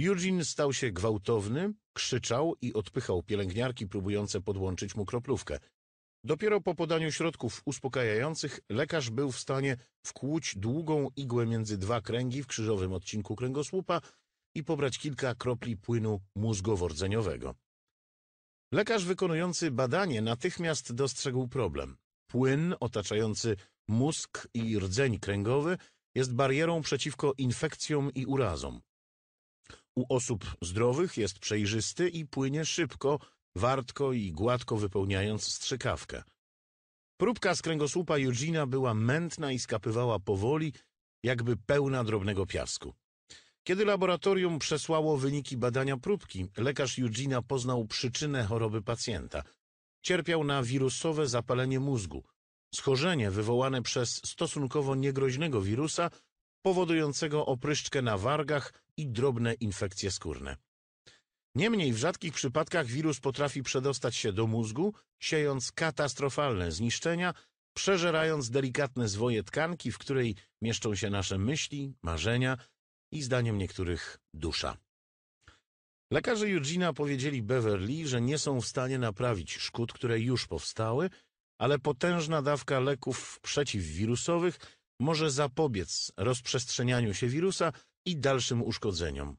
Speaker 1: Eugene stał się gwałtowny, krzyczał i odpychał pielęgniarki próbujące podłączyć mu kroplówkę – Dopiero po podaniu środków uspokajających lekarz był w stanie wkłuć długą igłę między dwa kręgi w krzyżowym odcinku kręgosłupa i pobrać kilka kropli płynu mózgowordzeniowego. Lekarz wykonujący badanie natychmiast dostrzegł problem. Płyn otaczający mózg i rdzeń kręgowy jest barierą przeciwko infekcjom i urazom. U osób zdrowych jest przejrzysty i płynie szybko wartko i gładko wypełniając strzykawkę. Próbka z kręgosłupa Eugena była mętna i skapywała powoli, jakby pełna drobnego piasku. Kiedy laboratorium przesłało wyniki badania próbki, lekarz Eugena poznał przyczynę choroby pacjenta. Cierpiał na wirusowe zapalenie mózgu, schorzenie wywołane przez stosunkowo niegroźnego wirusa, powodującego opryszczkę na wargach i drobne infekcje skórne. Niemniej w rzadkich przypadkach wirus potrafi przedostać się do mózgu, siejąc katastrofalne zniszczenia, przeżerając delikatne zwoje tkanki, w której mieszczą się nasze myśli, marzenia i zdaniem niektórych dusza. Lekarze Eugena powiedzieli Beverly, że nie są w stanie naprawić szkód, które już powstały, ale potężna dawka leków przeciwwirusowych może zapobiec rozprzestrzenianiu się wirusa i dalszym uszkodzeniom.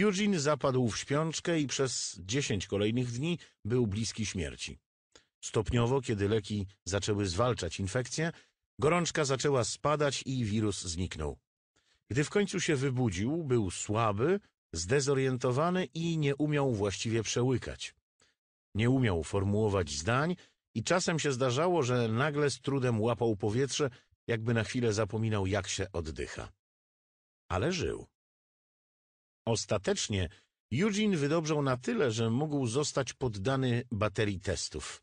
Speaker 1: Eugene zapadł w śpiączkę i przez dziesięć kolejnych dni był bliski śmierci. Stopniowo, kiedy leki zaczęły zwalczać infekcję, gorączka zaczęła spadać i wirus zniknął. Gdy w końcu się wybudził, był słaby, zdezorientowany i nie umiał właściwie przełykać. Nie umiał formułować zdań i czasem się zdarzało, że nagle z trudem łapał powietrze, jakby na chwilę zapominał, jak się oddycha. Ale żył. Ostatecznie Eugene wydobrzał na tyle, że mógł zostać poddany baterii testów.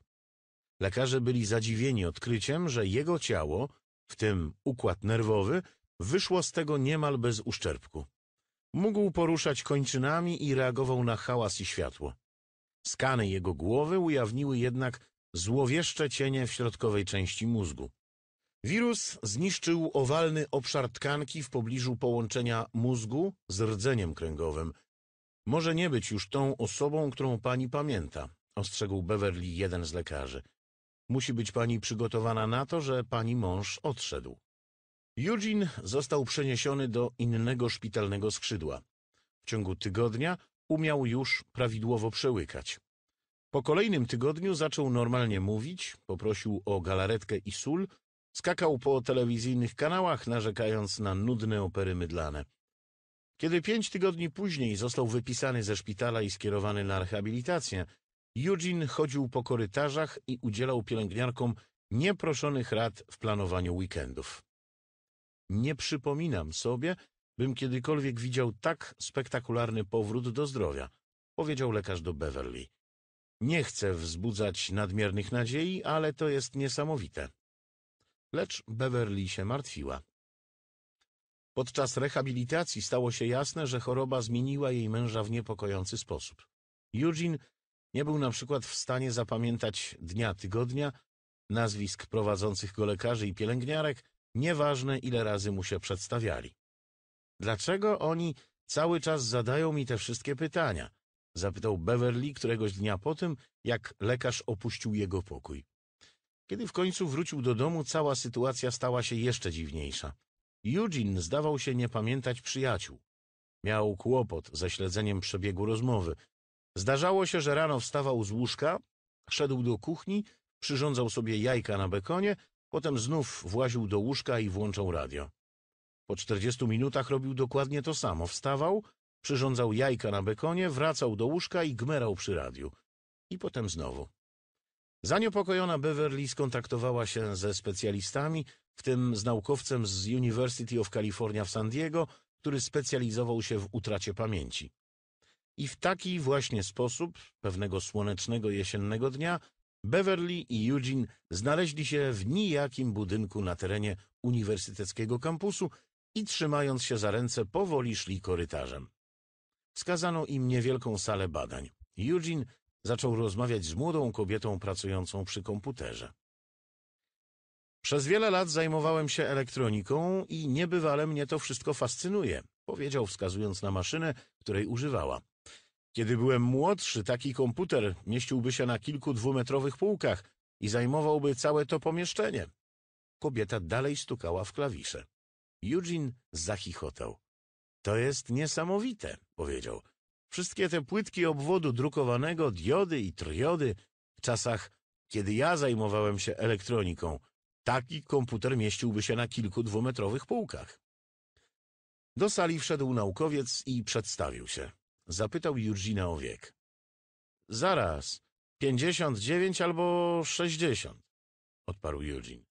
Speaker 1: Lekarze byli zadziwieni odkryciem, że jego ciało, w tym układ nerwowy, wyszło z tego niemal bez uszczerbku. Mógł poruszać kończynami i reagował na hałas i światło. Skany jego głowy ujawniły jednak złowieszcze cienie w środkowej części mózgu. Wirus zniszczył owalny obszar tkanki w pobliżu połączenia mózgu z rdzeniem kręgowym. Może nie być już tą osobą, którą pani pamięta, ostrzegł Beverly jeden z lekarzy. Musi być pani przygotowana na to, że pani mąż odszedł. Eugene został przeniesiony do innego szpitalnego skrzydła. W ciągu tygodnia umiał już prawidłowo przełykać. Po kolejnym tygodniu zaczął normalnie mówić, poprosił o galaretkę i sól, Skakał po telewizyjnych kanałach, narzekając na nudne opery mydlane. Kiedy pięć tygodni później został wypisany ze szpitala i skierowany na rehabilitację, Eugene chodził po korytarzach i udzielał pielęgniarkom nieproszonych rad w planowaniu weekendów. Nie przypominam sobie, bym kiedykolwiek widział tak spektakularny powrót do zdrowia, powiedział lekarz do Beverly. Nie chcę wzbudzać nadmiernych nadziei, ale to jest niesamowite. Lecz Beverly się martwiła. Podczas rehabilitacji stało się jasne, że choroba zmieniła jej męża w niepokojący sposób. Eugene nie był na przykład w stanie zapamiętać dnia tygodnia, nazwisk prowadzących go lekarzy i pielęgniarek, nieważne ile razy mu się przedstawiali. Dlaczego oni cały czas zadają mi te wszystkie pytania? Zapytał Beverly któregoś dnia po tym, jak lekarz opuścił jego pokój. Kiedy w końcu wrócił do domu, cała sytuacja stała się jeszcze dziwniejsza. Eugene zdawał się nie pamiętać przyjaciół. Miał kłopot ze śledzeniem przebiegu rozmowy. Zdarzało się, że rano wstawał z łóżka, szedł do kuchni, przyrządzał sobie jajka na bekonie, potem znów właził do łóżka i włączał radio. Po 40 minutach robił dokładnie to samo. Wstawał, przyrządzał jajka na bekonie, wracał do łóżka i gmerał przy radiu. I potem znowu. Zaniepokojona Beverly skontaktowała się ze specjalistami, w tym z naukowcem z University of California w San Diego, który specjalizował się w utracie pamięci. I w taki właśnie sposób, pewnego słonecznego jesiennego dnia, Beverly i Eugene znaleźli się w nijakim budynku na terenie uniwersyteckiego kampusu i trzymając się za ręce powoli szli korytarzem. Wskazano im niewielką salę badań. Eugene Zaczął rozmawiać z młodą kobietą pracującą przy komputerze. Przez wiele lat zajmowałem się elektroniką i niebywale mnie to wszystko fascynuje, powiedział wskazując na maszynę, której używała. Kiedy byłem młodszy, taki komputer mieściłby się na kilku dwumetrowych półkach i zajmowałby całe to pomieszczenie. Kobieta dalej stukała w klawisze. Eugene zachichotał. To jest niesamowite, powiedział. Wszystkie te płytki obwodu drukowanego, diody i triody w czasach, kiedy ja zajmowałem się elektroniką. Taki komputer mieściłby się na kilku dwumetrowych półkach. Do sali wszedł naukowiec i przedstawił się. Zapytał Jurgina o wiek. Zaraz, pięćdziesiąt dziewięć albo sześćdziesiąt, odparł Jurgin.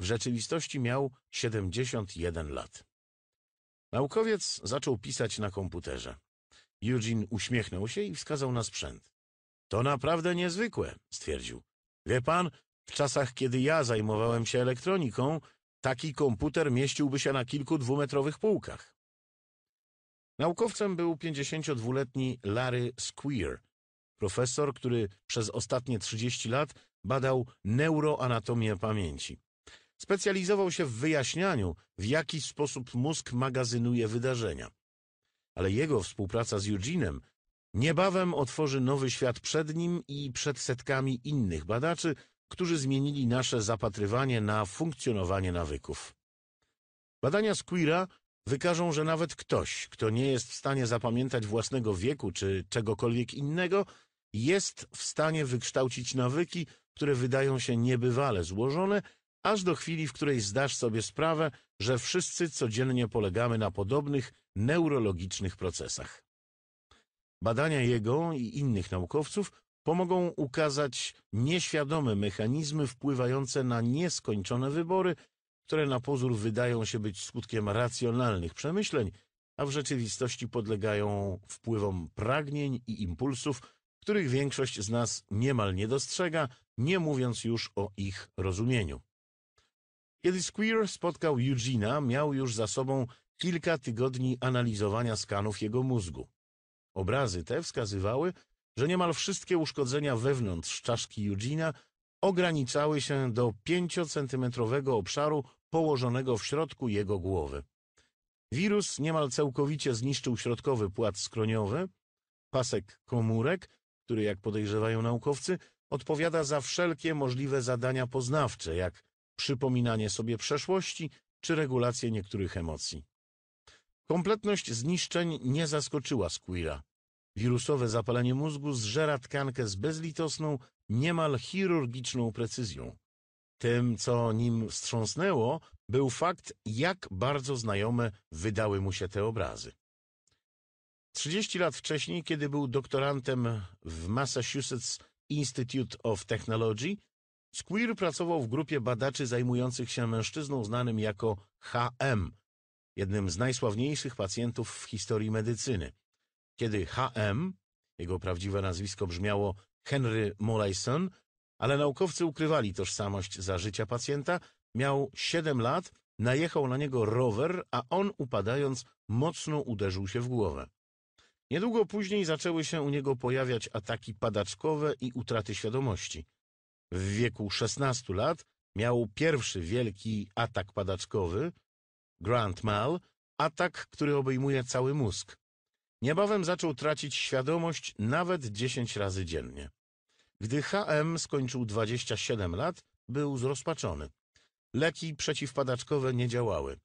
Speaker 1: W rzeczywistości miał siedemdziesiąt jeden lat. Naukowiec zaczął pisać na komputerze. Eugene uśmiechnął się i wskazał na sprzęt. To naprawdę niezwykłe, stwierdził. Wie pan, w czasach, kiedy ja zajmowałem się elektroniką, taki komputer mieściłby się na kilku dwumetrowych półkach. Naukowcem był 52-letni Larry Squeer, profesor, który przez ostatnie 30 lat badał neuroanatomię pamięci. Specjalizował się w wyjaśnianiu, w jaki sposób mózg magazynuje wydarzenia ale jego współpraca z Eugenem niebawem otworzy nowy świat przed nim i przed setkami innych badaczy, którzy zmienili nasze zapatrywanie na funkcjonowanie nawyków. Badania Squira wykażą, że nawet ktoś, kto nie jest w stanie zapamiętać własnego wieku czy czegokolwiek innego, jest w stanie wykształcić nawyki, które wydają się niebywale złożone, aż do chwili, w której zdasz sobie sprawę, że wszyscy codziennie polegamy na podobnych neurologicznych procesach. Badania jego i innych naukowców pomogą ukazać nieświadome mechanizmy wpływające na nieskończone wybory, które na pozór wydają się być skutkiem racjonalnych przemyśleń, a w rzeczywistości podlegają wpływom pragnień i impulsów, których większość z nas niemal nie dostrzega, nie mówiąc już o ich rozumieniu. Kiedy Squeer spotkał Eugena, miał już za sobą kilka tygodni analizowania skanów jego mózgu. Obrazy te wskazywały, że niemal wszystkie uszkodzenia wewnątrz czaszki Eugena ograniczały się do 5 obszaru położonego w środku jego głowy. Wirus niemal całkowicie zniszczył środkowy płat skroniowy, pasek komórek, który, jak podejrzewają naukowcy, odpowiada za wszelkie możliwe zadania poznawcze, jak przypominanie sobie przeszłości czy regulację niektórych emocji. Kompletność zniszczeń nie zaskoczyła Squira. Wirusowe zapalenie mózgu zżera tkankę z bezlitosną, niemal chirurgiczną precyzją. Tym, co nim wstrząsnęło, był fakt, jak bardzo znajome wydały mu się te obrazy. 30 lat wcześniej, kiedy był doktorantem w Massachusetts Institute of Technology, Squeer pracował w grupie badaczy zajmujących się mężczyzną znanym jako HM, jednym z najsławniejszych pacjentów w historii medycyny. Kiedy HM, jego prawdziwe nazwisko brzmiało Henry Molayson, ale naukowcy ukrywali tożsamość za życia pacjenta, miał 7 lat, najechał na niego rower, a on upadając mocno uderzył się w głowę. Niedługo później zaczęły się u niego pojawiać ataki padaczkowe i utraty świadomości – w wieku 16 lat miał pierwszy wielki atak padaczkowy, Grand Mal, atak, który obejmuje cały mózg. Niebawem zaczął tracić świadomość nawet 10 razy dziennie. Gdy HM skończył 27 lat, był zrozpaczony. Leki przeciwpadaczkowe nie działały.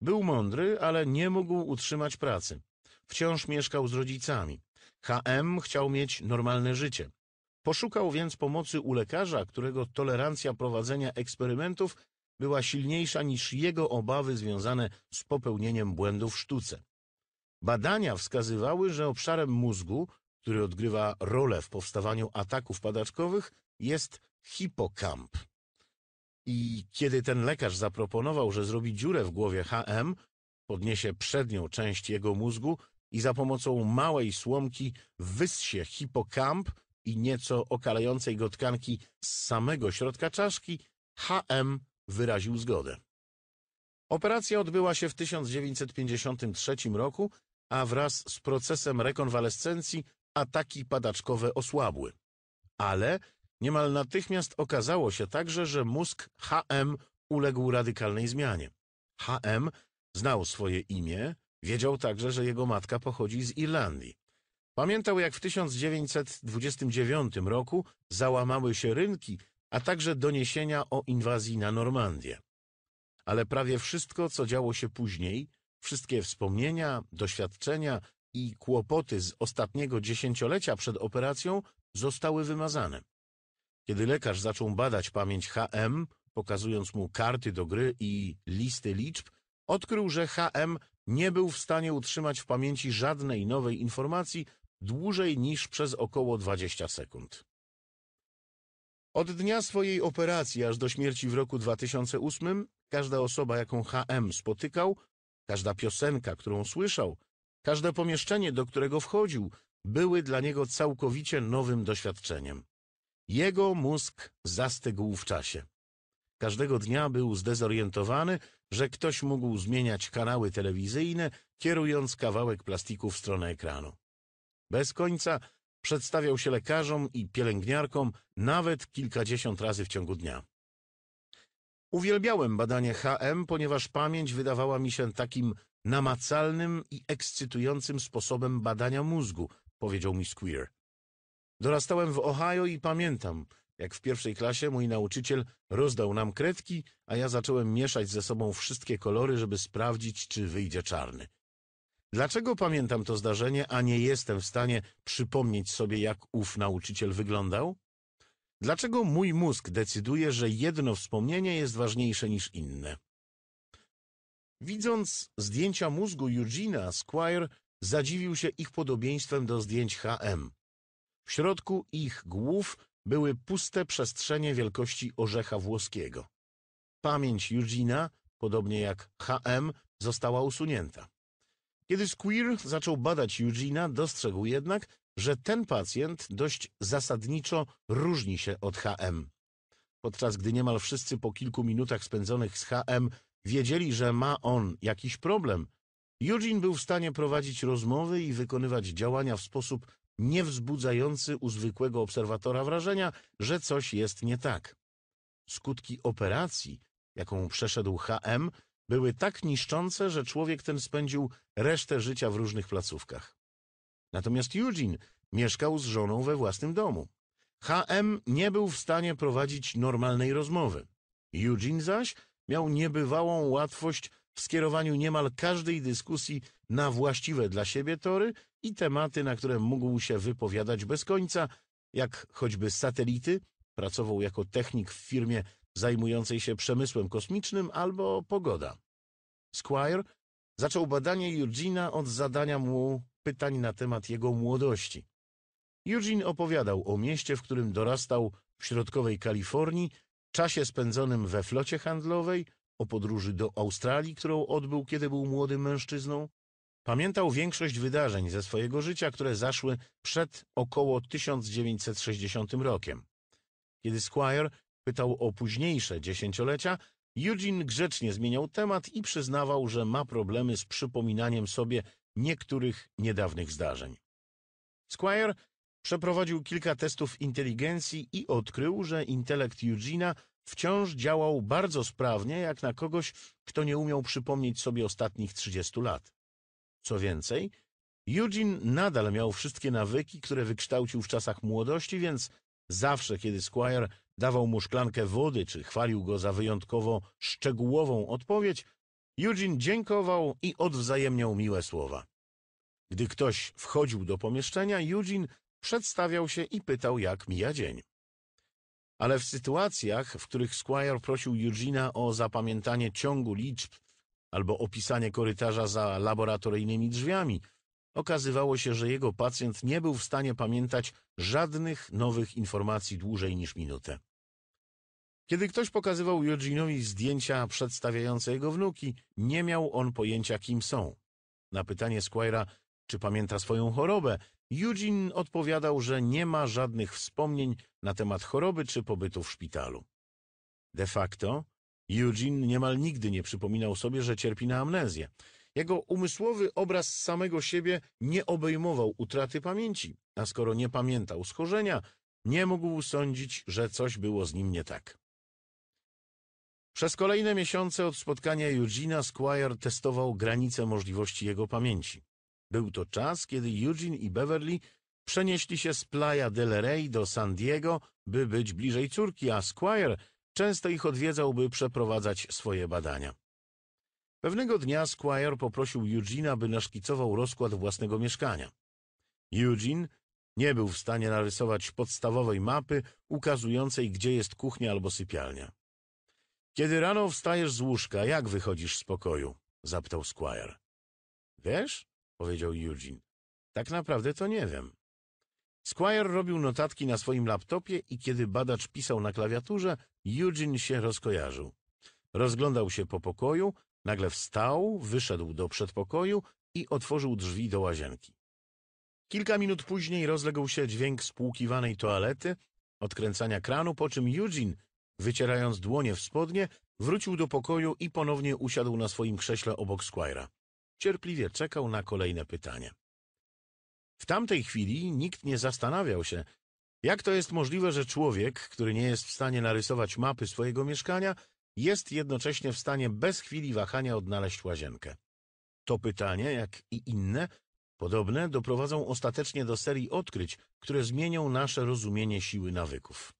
Speaker 1: Był mądry, ale nie mógł utrzymać pracy. Wciąż mieszkał z rodzicami. HM chciał mieć normalne życie. Poszukał więc pomocy u lekarza, którego tolerancja prowadzenia eksperymentów była silniejsza niż jego obawy związane z popełnieniem błędów w sztuce. Badania wskazywały, że obszarem mózgu, który odgrywa rolę w powstawaniu ataków padaczkowych, jest hipokamp. I kiedy ten lekarz zaproponował, że zrobi dziurę w głowie HM, podniesie przednią część jego mózgu i za pomocą małej słomki wyssie hipokamp, i nieco okalającej go tkanki z samego środka czaszki, HM wyraził zgodę. Operacja odbyła się w 1953 roku, a wraz z procesem rekonwalescencji ataki padaczkowe osłabły. Ale niemal natychmiast okazało się także, że mózg HM uległ radykalnej zmianie. HM znał swoje imię, wiedział także, że jego matka pochodzi z Irlandii. Pamiętał, jak w 1929 roku załamały się rynki, a także doniesienia o inwazji na Normandię. Ale prawie wszystko, co działo się później, wszystkie wspomnienia, doświadczenia i kłopoty z ostatniego dziesięciolecia przed operacją zostały wymazane. Kiedy lekarz zaczął badać pamięć HM, pokazując mu karty do gry i listy liczb, odkrył, że HM nie był w stanie utrzymać w pamięci żadnej nowej informacji dłużej niż przez około 20 sekund. Od dnia swojej operacji aż do śmierci w roku 2008 każda osoba, jaką HM spotykał, każda piosenka, którą słyszał, każde pomieszczenie, do którego wchodził, były dla niego całkowicie nowym doświadczeniem. Jego mózg zastygł w czasie. Każdego dnia był zdezorientowany, że ktoś mógł zmieniać kanały telewizyjne, kierując kawałek plastiku w stronę ekranu. Bez końca przedstawiał się lekarzom i pielęgniarkom nawet kilkadziesiąt razy w ciągu dnia. Uwielbiałem badanie HM, ponieważ pamięć wydawała mi się takim namacalnym i ekscytującym sposobem badania mózgu, powiedział mi Squeer. Dorastałem w Ohio i pamiętam, jak w pierwszej klasie mój nauczyciel rozdał nam kredki, a ja zacząłem mieszać ze sobą wszystkie kolory, żeby sprawdzić, czy wyjdzie czarny. Dlaczego pamiętam to zdarzenie, a nie jestem w stanie przypomnieć sobie, jak ów nauczyciel wyglądał? Dlaczego mój mózg decyduje, że jedno wspomnienie jest ważniejsze niż inne? Widząc zdjęcia mózgu Eugena Squire, zadziwił się ich podobieństwem do zdjęć HM. W środku ich głów były puste przestrzenie wielkości orzecha włoskiego. Pamięć Eugena, podobnie jak HM, została usunięta. Kiedy Squeer zaczął badać Eugena, dostrzegł jednak, że ten pacjent dość zasadniczo różni się od HM. Podczas gdy niemal wszyscy po kilku minutach spędzonych z HM wiedzieli, że ma on jakiś problem, Eugene był w stanie prowadzić rozmowy i wykonywać działania w sposób niewzbudzający u zwykłego obserwatora wrażenia, że coś jest nie tak. Skutki operacji, jaką przeszedł HM, były tak niszczące, że człowiek ten spędził resztę życia w różnych placówkach. Natomiast Eugene mieszkał z żoną we własnym domu. HM nie był w stanie prowadzić normalnej rozmowy. Eugene zaś miał niebywałą łatwość w skierowaniu niemal każdej dyskusji na właściwe dla siebie tory i tematy, na które mógł się wypowiadać bez końca, jak choćby satelity, pracował jako technik w firmie zajmującej się przemysłem kosmicznym albo pogoda. Squire zaczął badanie Eugena od zadania mu pytań na temat jego młodości. Eugene opowiadał o mieście, w którym dorastał w środkowej Kalifornii, czasie spędzonym we flocie handlowej, o podróży do Australii, którą odbył, kiedy był młodym mężczyzną. Pamiętał większość wydarzeń ze swojego życia, które zaszły przed około 1960 rokiem. Kiedy Squire Pytał o późniejsze dziesięciolecia, Eugene grzecznie zmieniał temat i przyznawał, że ma problemy z przypominaniem sobie niektórych niedawnych zdarzeń. Squire przeprowadził kilka testów inteligencji i odkrył, że intelekt Eugena wciąż działał bardzo sprawnie jak na kogoś, kto nie umiał przypomnieć sobie ostatnich 30 lat. Co więcej, Eugene nadal miał wszystkie nawyki, które wykształcił w czasach młodości, więc zawsze, kiedy Squire dawał mu szklankę wody czy chwalił go za wyjątkowo szczegółową odpowiedź, Eugene dziękował i odwzajemniał miłe słowa. Gdy ktoś wchodził do pomieszczenia, Eugene przedstawiał się i pytał, jak mija dzień. Ale w sytuacjach, w których Squire prosił Eugena o zapamiętanie ciągu liczb albo opisanie korytarza za laboratoryjnymi drzwiami – Okazywało się, że jego pacjent nie był w stanie pamiętać żadnych nowych informacji dłużej niż minutę. Kiedy ktoś pokazywał Jorginowi zdjęcia przedstawiające jego wnuki, nie miał on pojęcia, kim są. Na pytanie Squire'a, czy pamięta swoją chorobę, Eugene odpowiadał, że nie ma żadnych wspomnień na temat choroby czy pobytu w szpitalu. De facto, Eugene niemal nigdy nie przypominał sobie, że cierpi na amnezję. Jego umysłowy obraz samego siebie nie obejmował utraty pamięci, a skoro nie pamiętał schorzenia, nie mógł sądzić, że coś było z nim nie tak. Przez kolejne miesiące od spotkania Eugena Squire testował granice możliwości jego pamięci. Był to czas, kiedy Eugene i Beverly przenieśli się z Playa del Rey do San Diego, by być bliżej córki, a Squire często ich odwiedzał, by przeprowadzać swoje badania. Pewnego dnia Squire poprosił Eugene'a, by naszkicował rozkład własnego mieszkania. Eugene nie był w stanie narysować podstawowej mapy ukazującej, gdzie jest kuchnia albo sypialnia. Kiedy rano wstajesz z łóżka, jak wychodzisz z pokoju? zapytał Squire. Wiesz? powiedział Eugene. Tak naprawdę to nie wiem. Squire robił notatki na swoim laptopie i kiedy badacz pisał na klawiaturze, Eugene się rozkojarzył. Rozglądał się po pokoju, Nagle wstał, wyszedł do przedpokoju i otworzył drzwi do łazienki. Kilka minut później rozległ się dźwięk spłukiwanej toalety, odkręcania kranu, po czym Eugene, wycierając dłonie w spodnie, wrócił do pokoju i ponownie usiadł na swoim krześle obok Squire'a. Cierpliwie czekał na kolejne pytanie. W tamtej chwili nikt nie zastanawiał się, jak to jest możliwe, że człowiek, który nie jest w stanie narysować mapy swojego mieszkania, jest jednocześnie w stanie bez chwili wahania odnaleźć łazienkę. To pytanie, jak i inne, podobne, doprowadzą ostatecznie do serii odkryć, które zmienią nasze rozumienie siły nawyków.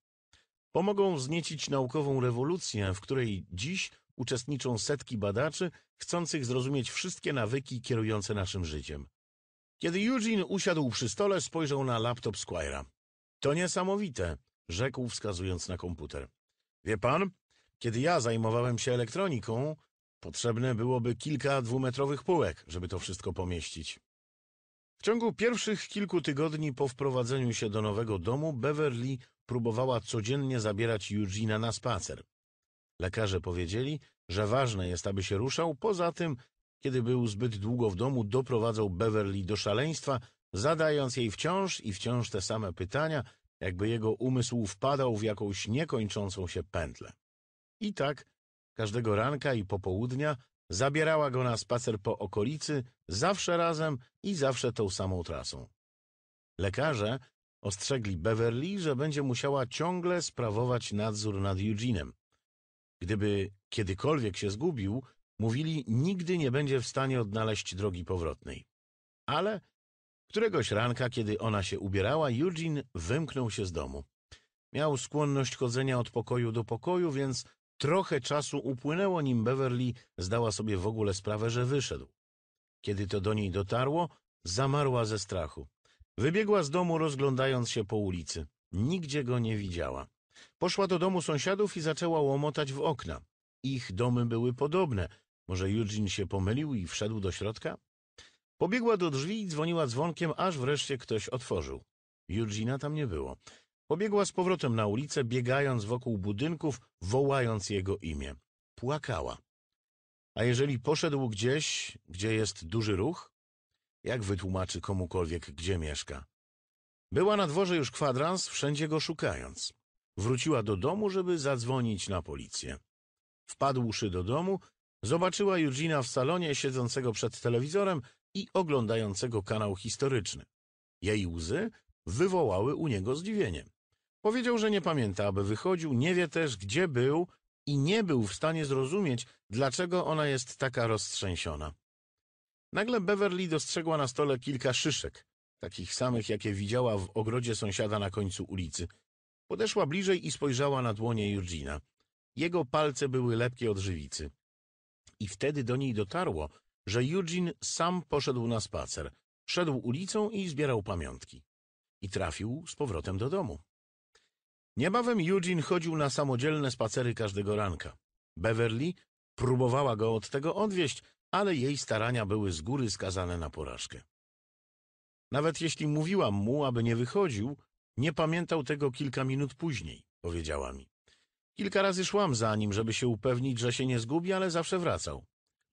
Speaker 1: Pomogą wzniecić naukową rewolucję, w której dziś uczestniczą setki badaczy chcących zrozumieć wszystkie nawyki kierujące naszym życiem. Kiedy Eugene usiadł przy stole, spojrzał na laptop Squire'a. To niesamowite, rzekł wskazując na komputer. Wie pan, kiedy ja zajmowałem się elektroniką, potrzebne byłoby kilka dwumetrowych półek, żeby to wszystko pomieścić. W ciągu pierwszych kilku tygodni po wprowadzeniu się do nowego domu Beverly próbowała codziennie zabierać Eugena na spacer. Lekarze powiedzieli, że ważne jest, aby się ruszał, poza tym, kiedy był zbyt długo w domu, doprowadzał Beverly do szaleństwa, zadając jej wciąż i wciąż te same pytania, jakby jego umysł wpadał w jakąś niekończącą się pętlę. I tak każdego ranka i popołudnia zabierała go na spacer po okolicy, zawsze razem i zawsze tą samą trasą. Lekarze ostrzegli Beverly, że będzie musiała ciągle sprawować nadzór nad Eugenem. Gdyby kiedykolwiek się zgubił, mówili, nigdy nie będzie w stanie odnaleźć drogi powrotnej. Ale któregoś ranka, kiedy ona się ubierała, Eugene wymknął się z domu. Miał skłonność chodzenia od pokoju do pokoju, więc Trochę czasu upłynęło, nim Beverly zdała sobie w ogóle sprawę, że wyszedł. Kiedy to do niej dotarło, zamarła ze strachu. Wybiegła z domu, rozglądając się po ulicy. Nigdzie go nie widziała. Poszła do domu sąsiadów i zaczęła łomotać w okna. Ich domy były podobne. Może Eugene się pomylił i wszedł do środka? Pobiegła do drzwi i dzwoniła dzwonkiem, aż wreszcie ktoś otworzył. Eugena tam nie było. Pobiegła z powrotem na ulicę, biegając wokół budynków, wołając jego imię. Płakała. A jeżeli poszedł gdzieś, gdzie jest duży ruch? Jak wytłumaczy komukolwiek, gdzie mieszka? Była na dworze już kwadrans, wszędzie go szukając. Wróciła do domu, żeby zadzwonić na policję. Wpadłszy do domu, zobaczyła Eugina w salonie siedzącego przed telewizorem i oglądającego kanał historyczny. Jej łzy wywołały u niego zdziwienie. Powiedział, że nie pamięta, aby wychodził, nie wie też, gdzie był i nie był w stanie zrozumieć, dlaczego ona jest taka roztrzęsiona. Nagle Beverly dostrzegła na stole kilka szyszek, takich samych, jakie widziała w ogrodzie sąsiada na końcu ulicy. Podeszła bliżej i spojrzała na dłonie Eugena. Jego palce były lepkie od żywicy. I wtedy do niej dotarło, że Eugene sam poszedł na spacer. Szedł ulicą i zbierał pamiątki. I trafił z powrotem do domu. Niebawem Eugene chodził na samodzielne spacery każdego ranka. Beverly próbowała go od tego odwieść, ale jej starania były z góry skazane na porażkę. Nawet jeśli mówiłam mu, aby nie wychodził, nie pamiętał tego kilka minut później, powiedziała mi. Kilka razy szłam za nim, żeby się upewnić, że się nie zgubi, ale zawsze wracał.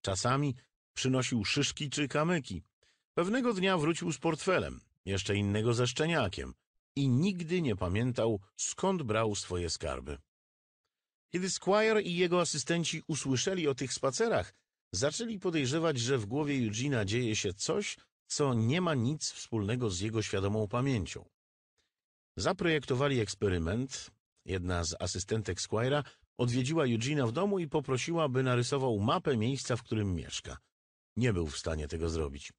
Speaker 1: Czasami przynosił szyszki czy kamyki. Pewnego dnia wrócił z portfelem, jeszcze innego ze szczeniakiem, i nigdy nie pamiętał, skąd brał swoje skarby. Kiedy Squire i jego asystenci usłyszeli o tych spacerach, zaczęli podejrzewać, że w głowie Eugena dzieje się coś, co nie ma nic wspólnego z jego świadomą pamięcią. Zaprojektowali eksperyment. Jedna z asystentek Squire'a odwiedziła Eugena w domu i poprosiła, by narysował mapę miejsca, w którym mieszka. Nie był w stanie tego zrobić.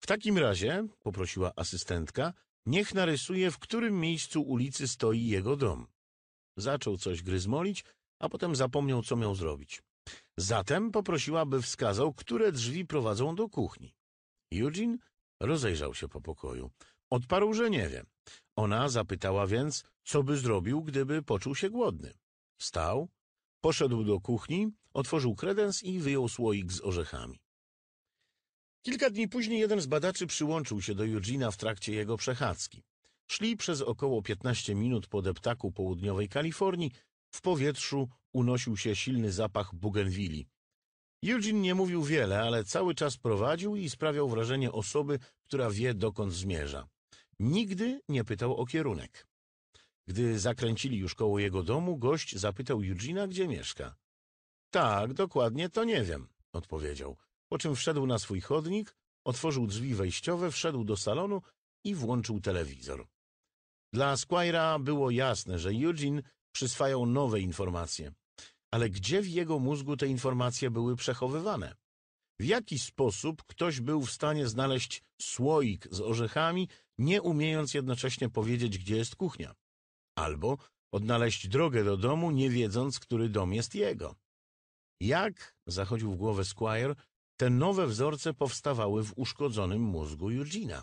Speaker 1: W takim razie, poprosiła asystentka, Niech narysuje, w którym miejscu ulicy stoi jego dom. Zaczął coś gryzmolić, a potem zapomniał, co miał zrobić. Zatem poprosiła, by wskazał, które drzwi prowadzą do kuchni. Eugene rozejrzał się po pokoju. Odparł, że nie wie. Ona zapytała więc, co by zrobił, gdyby poczuł się głodny. Wstał, poszedł do kuchni, otworzył kredens i wyjął słoik z orzechami. Kilka dni później jeden z badaczy przyłączył się do Eugena w trakcie jego przechadzki. Szli przez około 15 minut po deptaku południowej Kalifornii. W powietrzu unosił się silny zapach bugenwili. Eugene nie mówił wiele, ale cały czas prowadził i sprawiał wrażenie osoby, która wie dokąd zmierza. Nigdy nie pytał o kierunek. Gdy zakręcili już koło jego domu, gość zapytał Eugena, gdzie mieszka. Tak, dokładnie to nie wiem, odpowiedział po czym wszedł na swój chodnik, otworzył drzwi wejściowe, wszedł do salonu i włączył telewizor. Dla Squire'a było jasne, że Eugene przyswajał nowe informacje. Ale gdzie w jego mózgu te informacje były przechowywane? W jaki sposób ktoś był w stanie znaleźć słoik z orzechami, nie umiejąc jednocześnie powiedzieć, gdzie jest kuchnia? Albo odnaleźć drogę do domu, nie wiedząc, który dom jest jego. Jak, zachodził w głowę Squire, te nowe wzorce powstawały w uszkodzonym mózgu Jurgina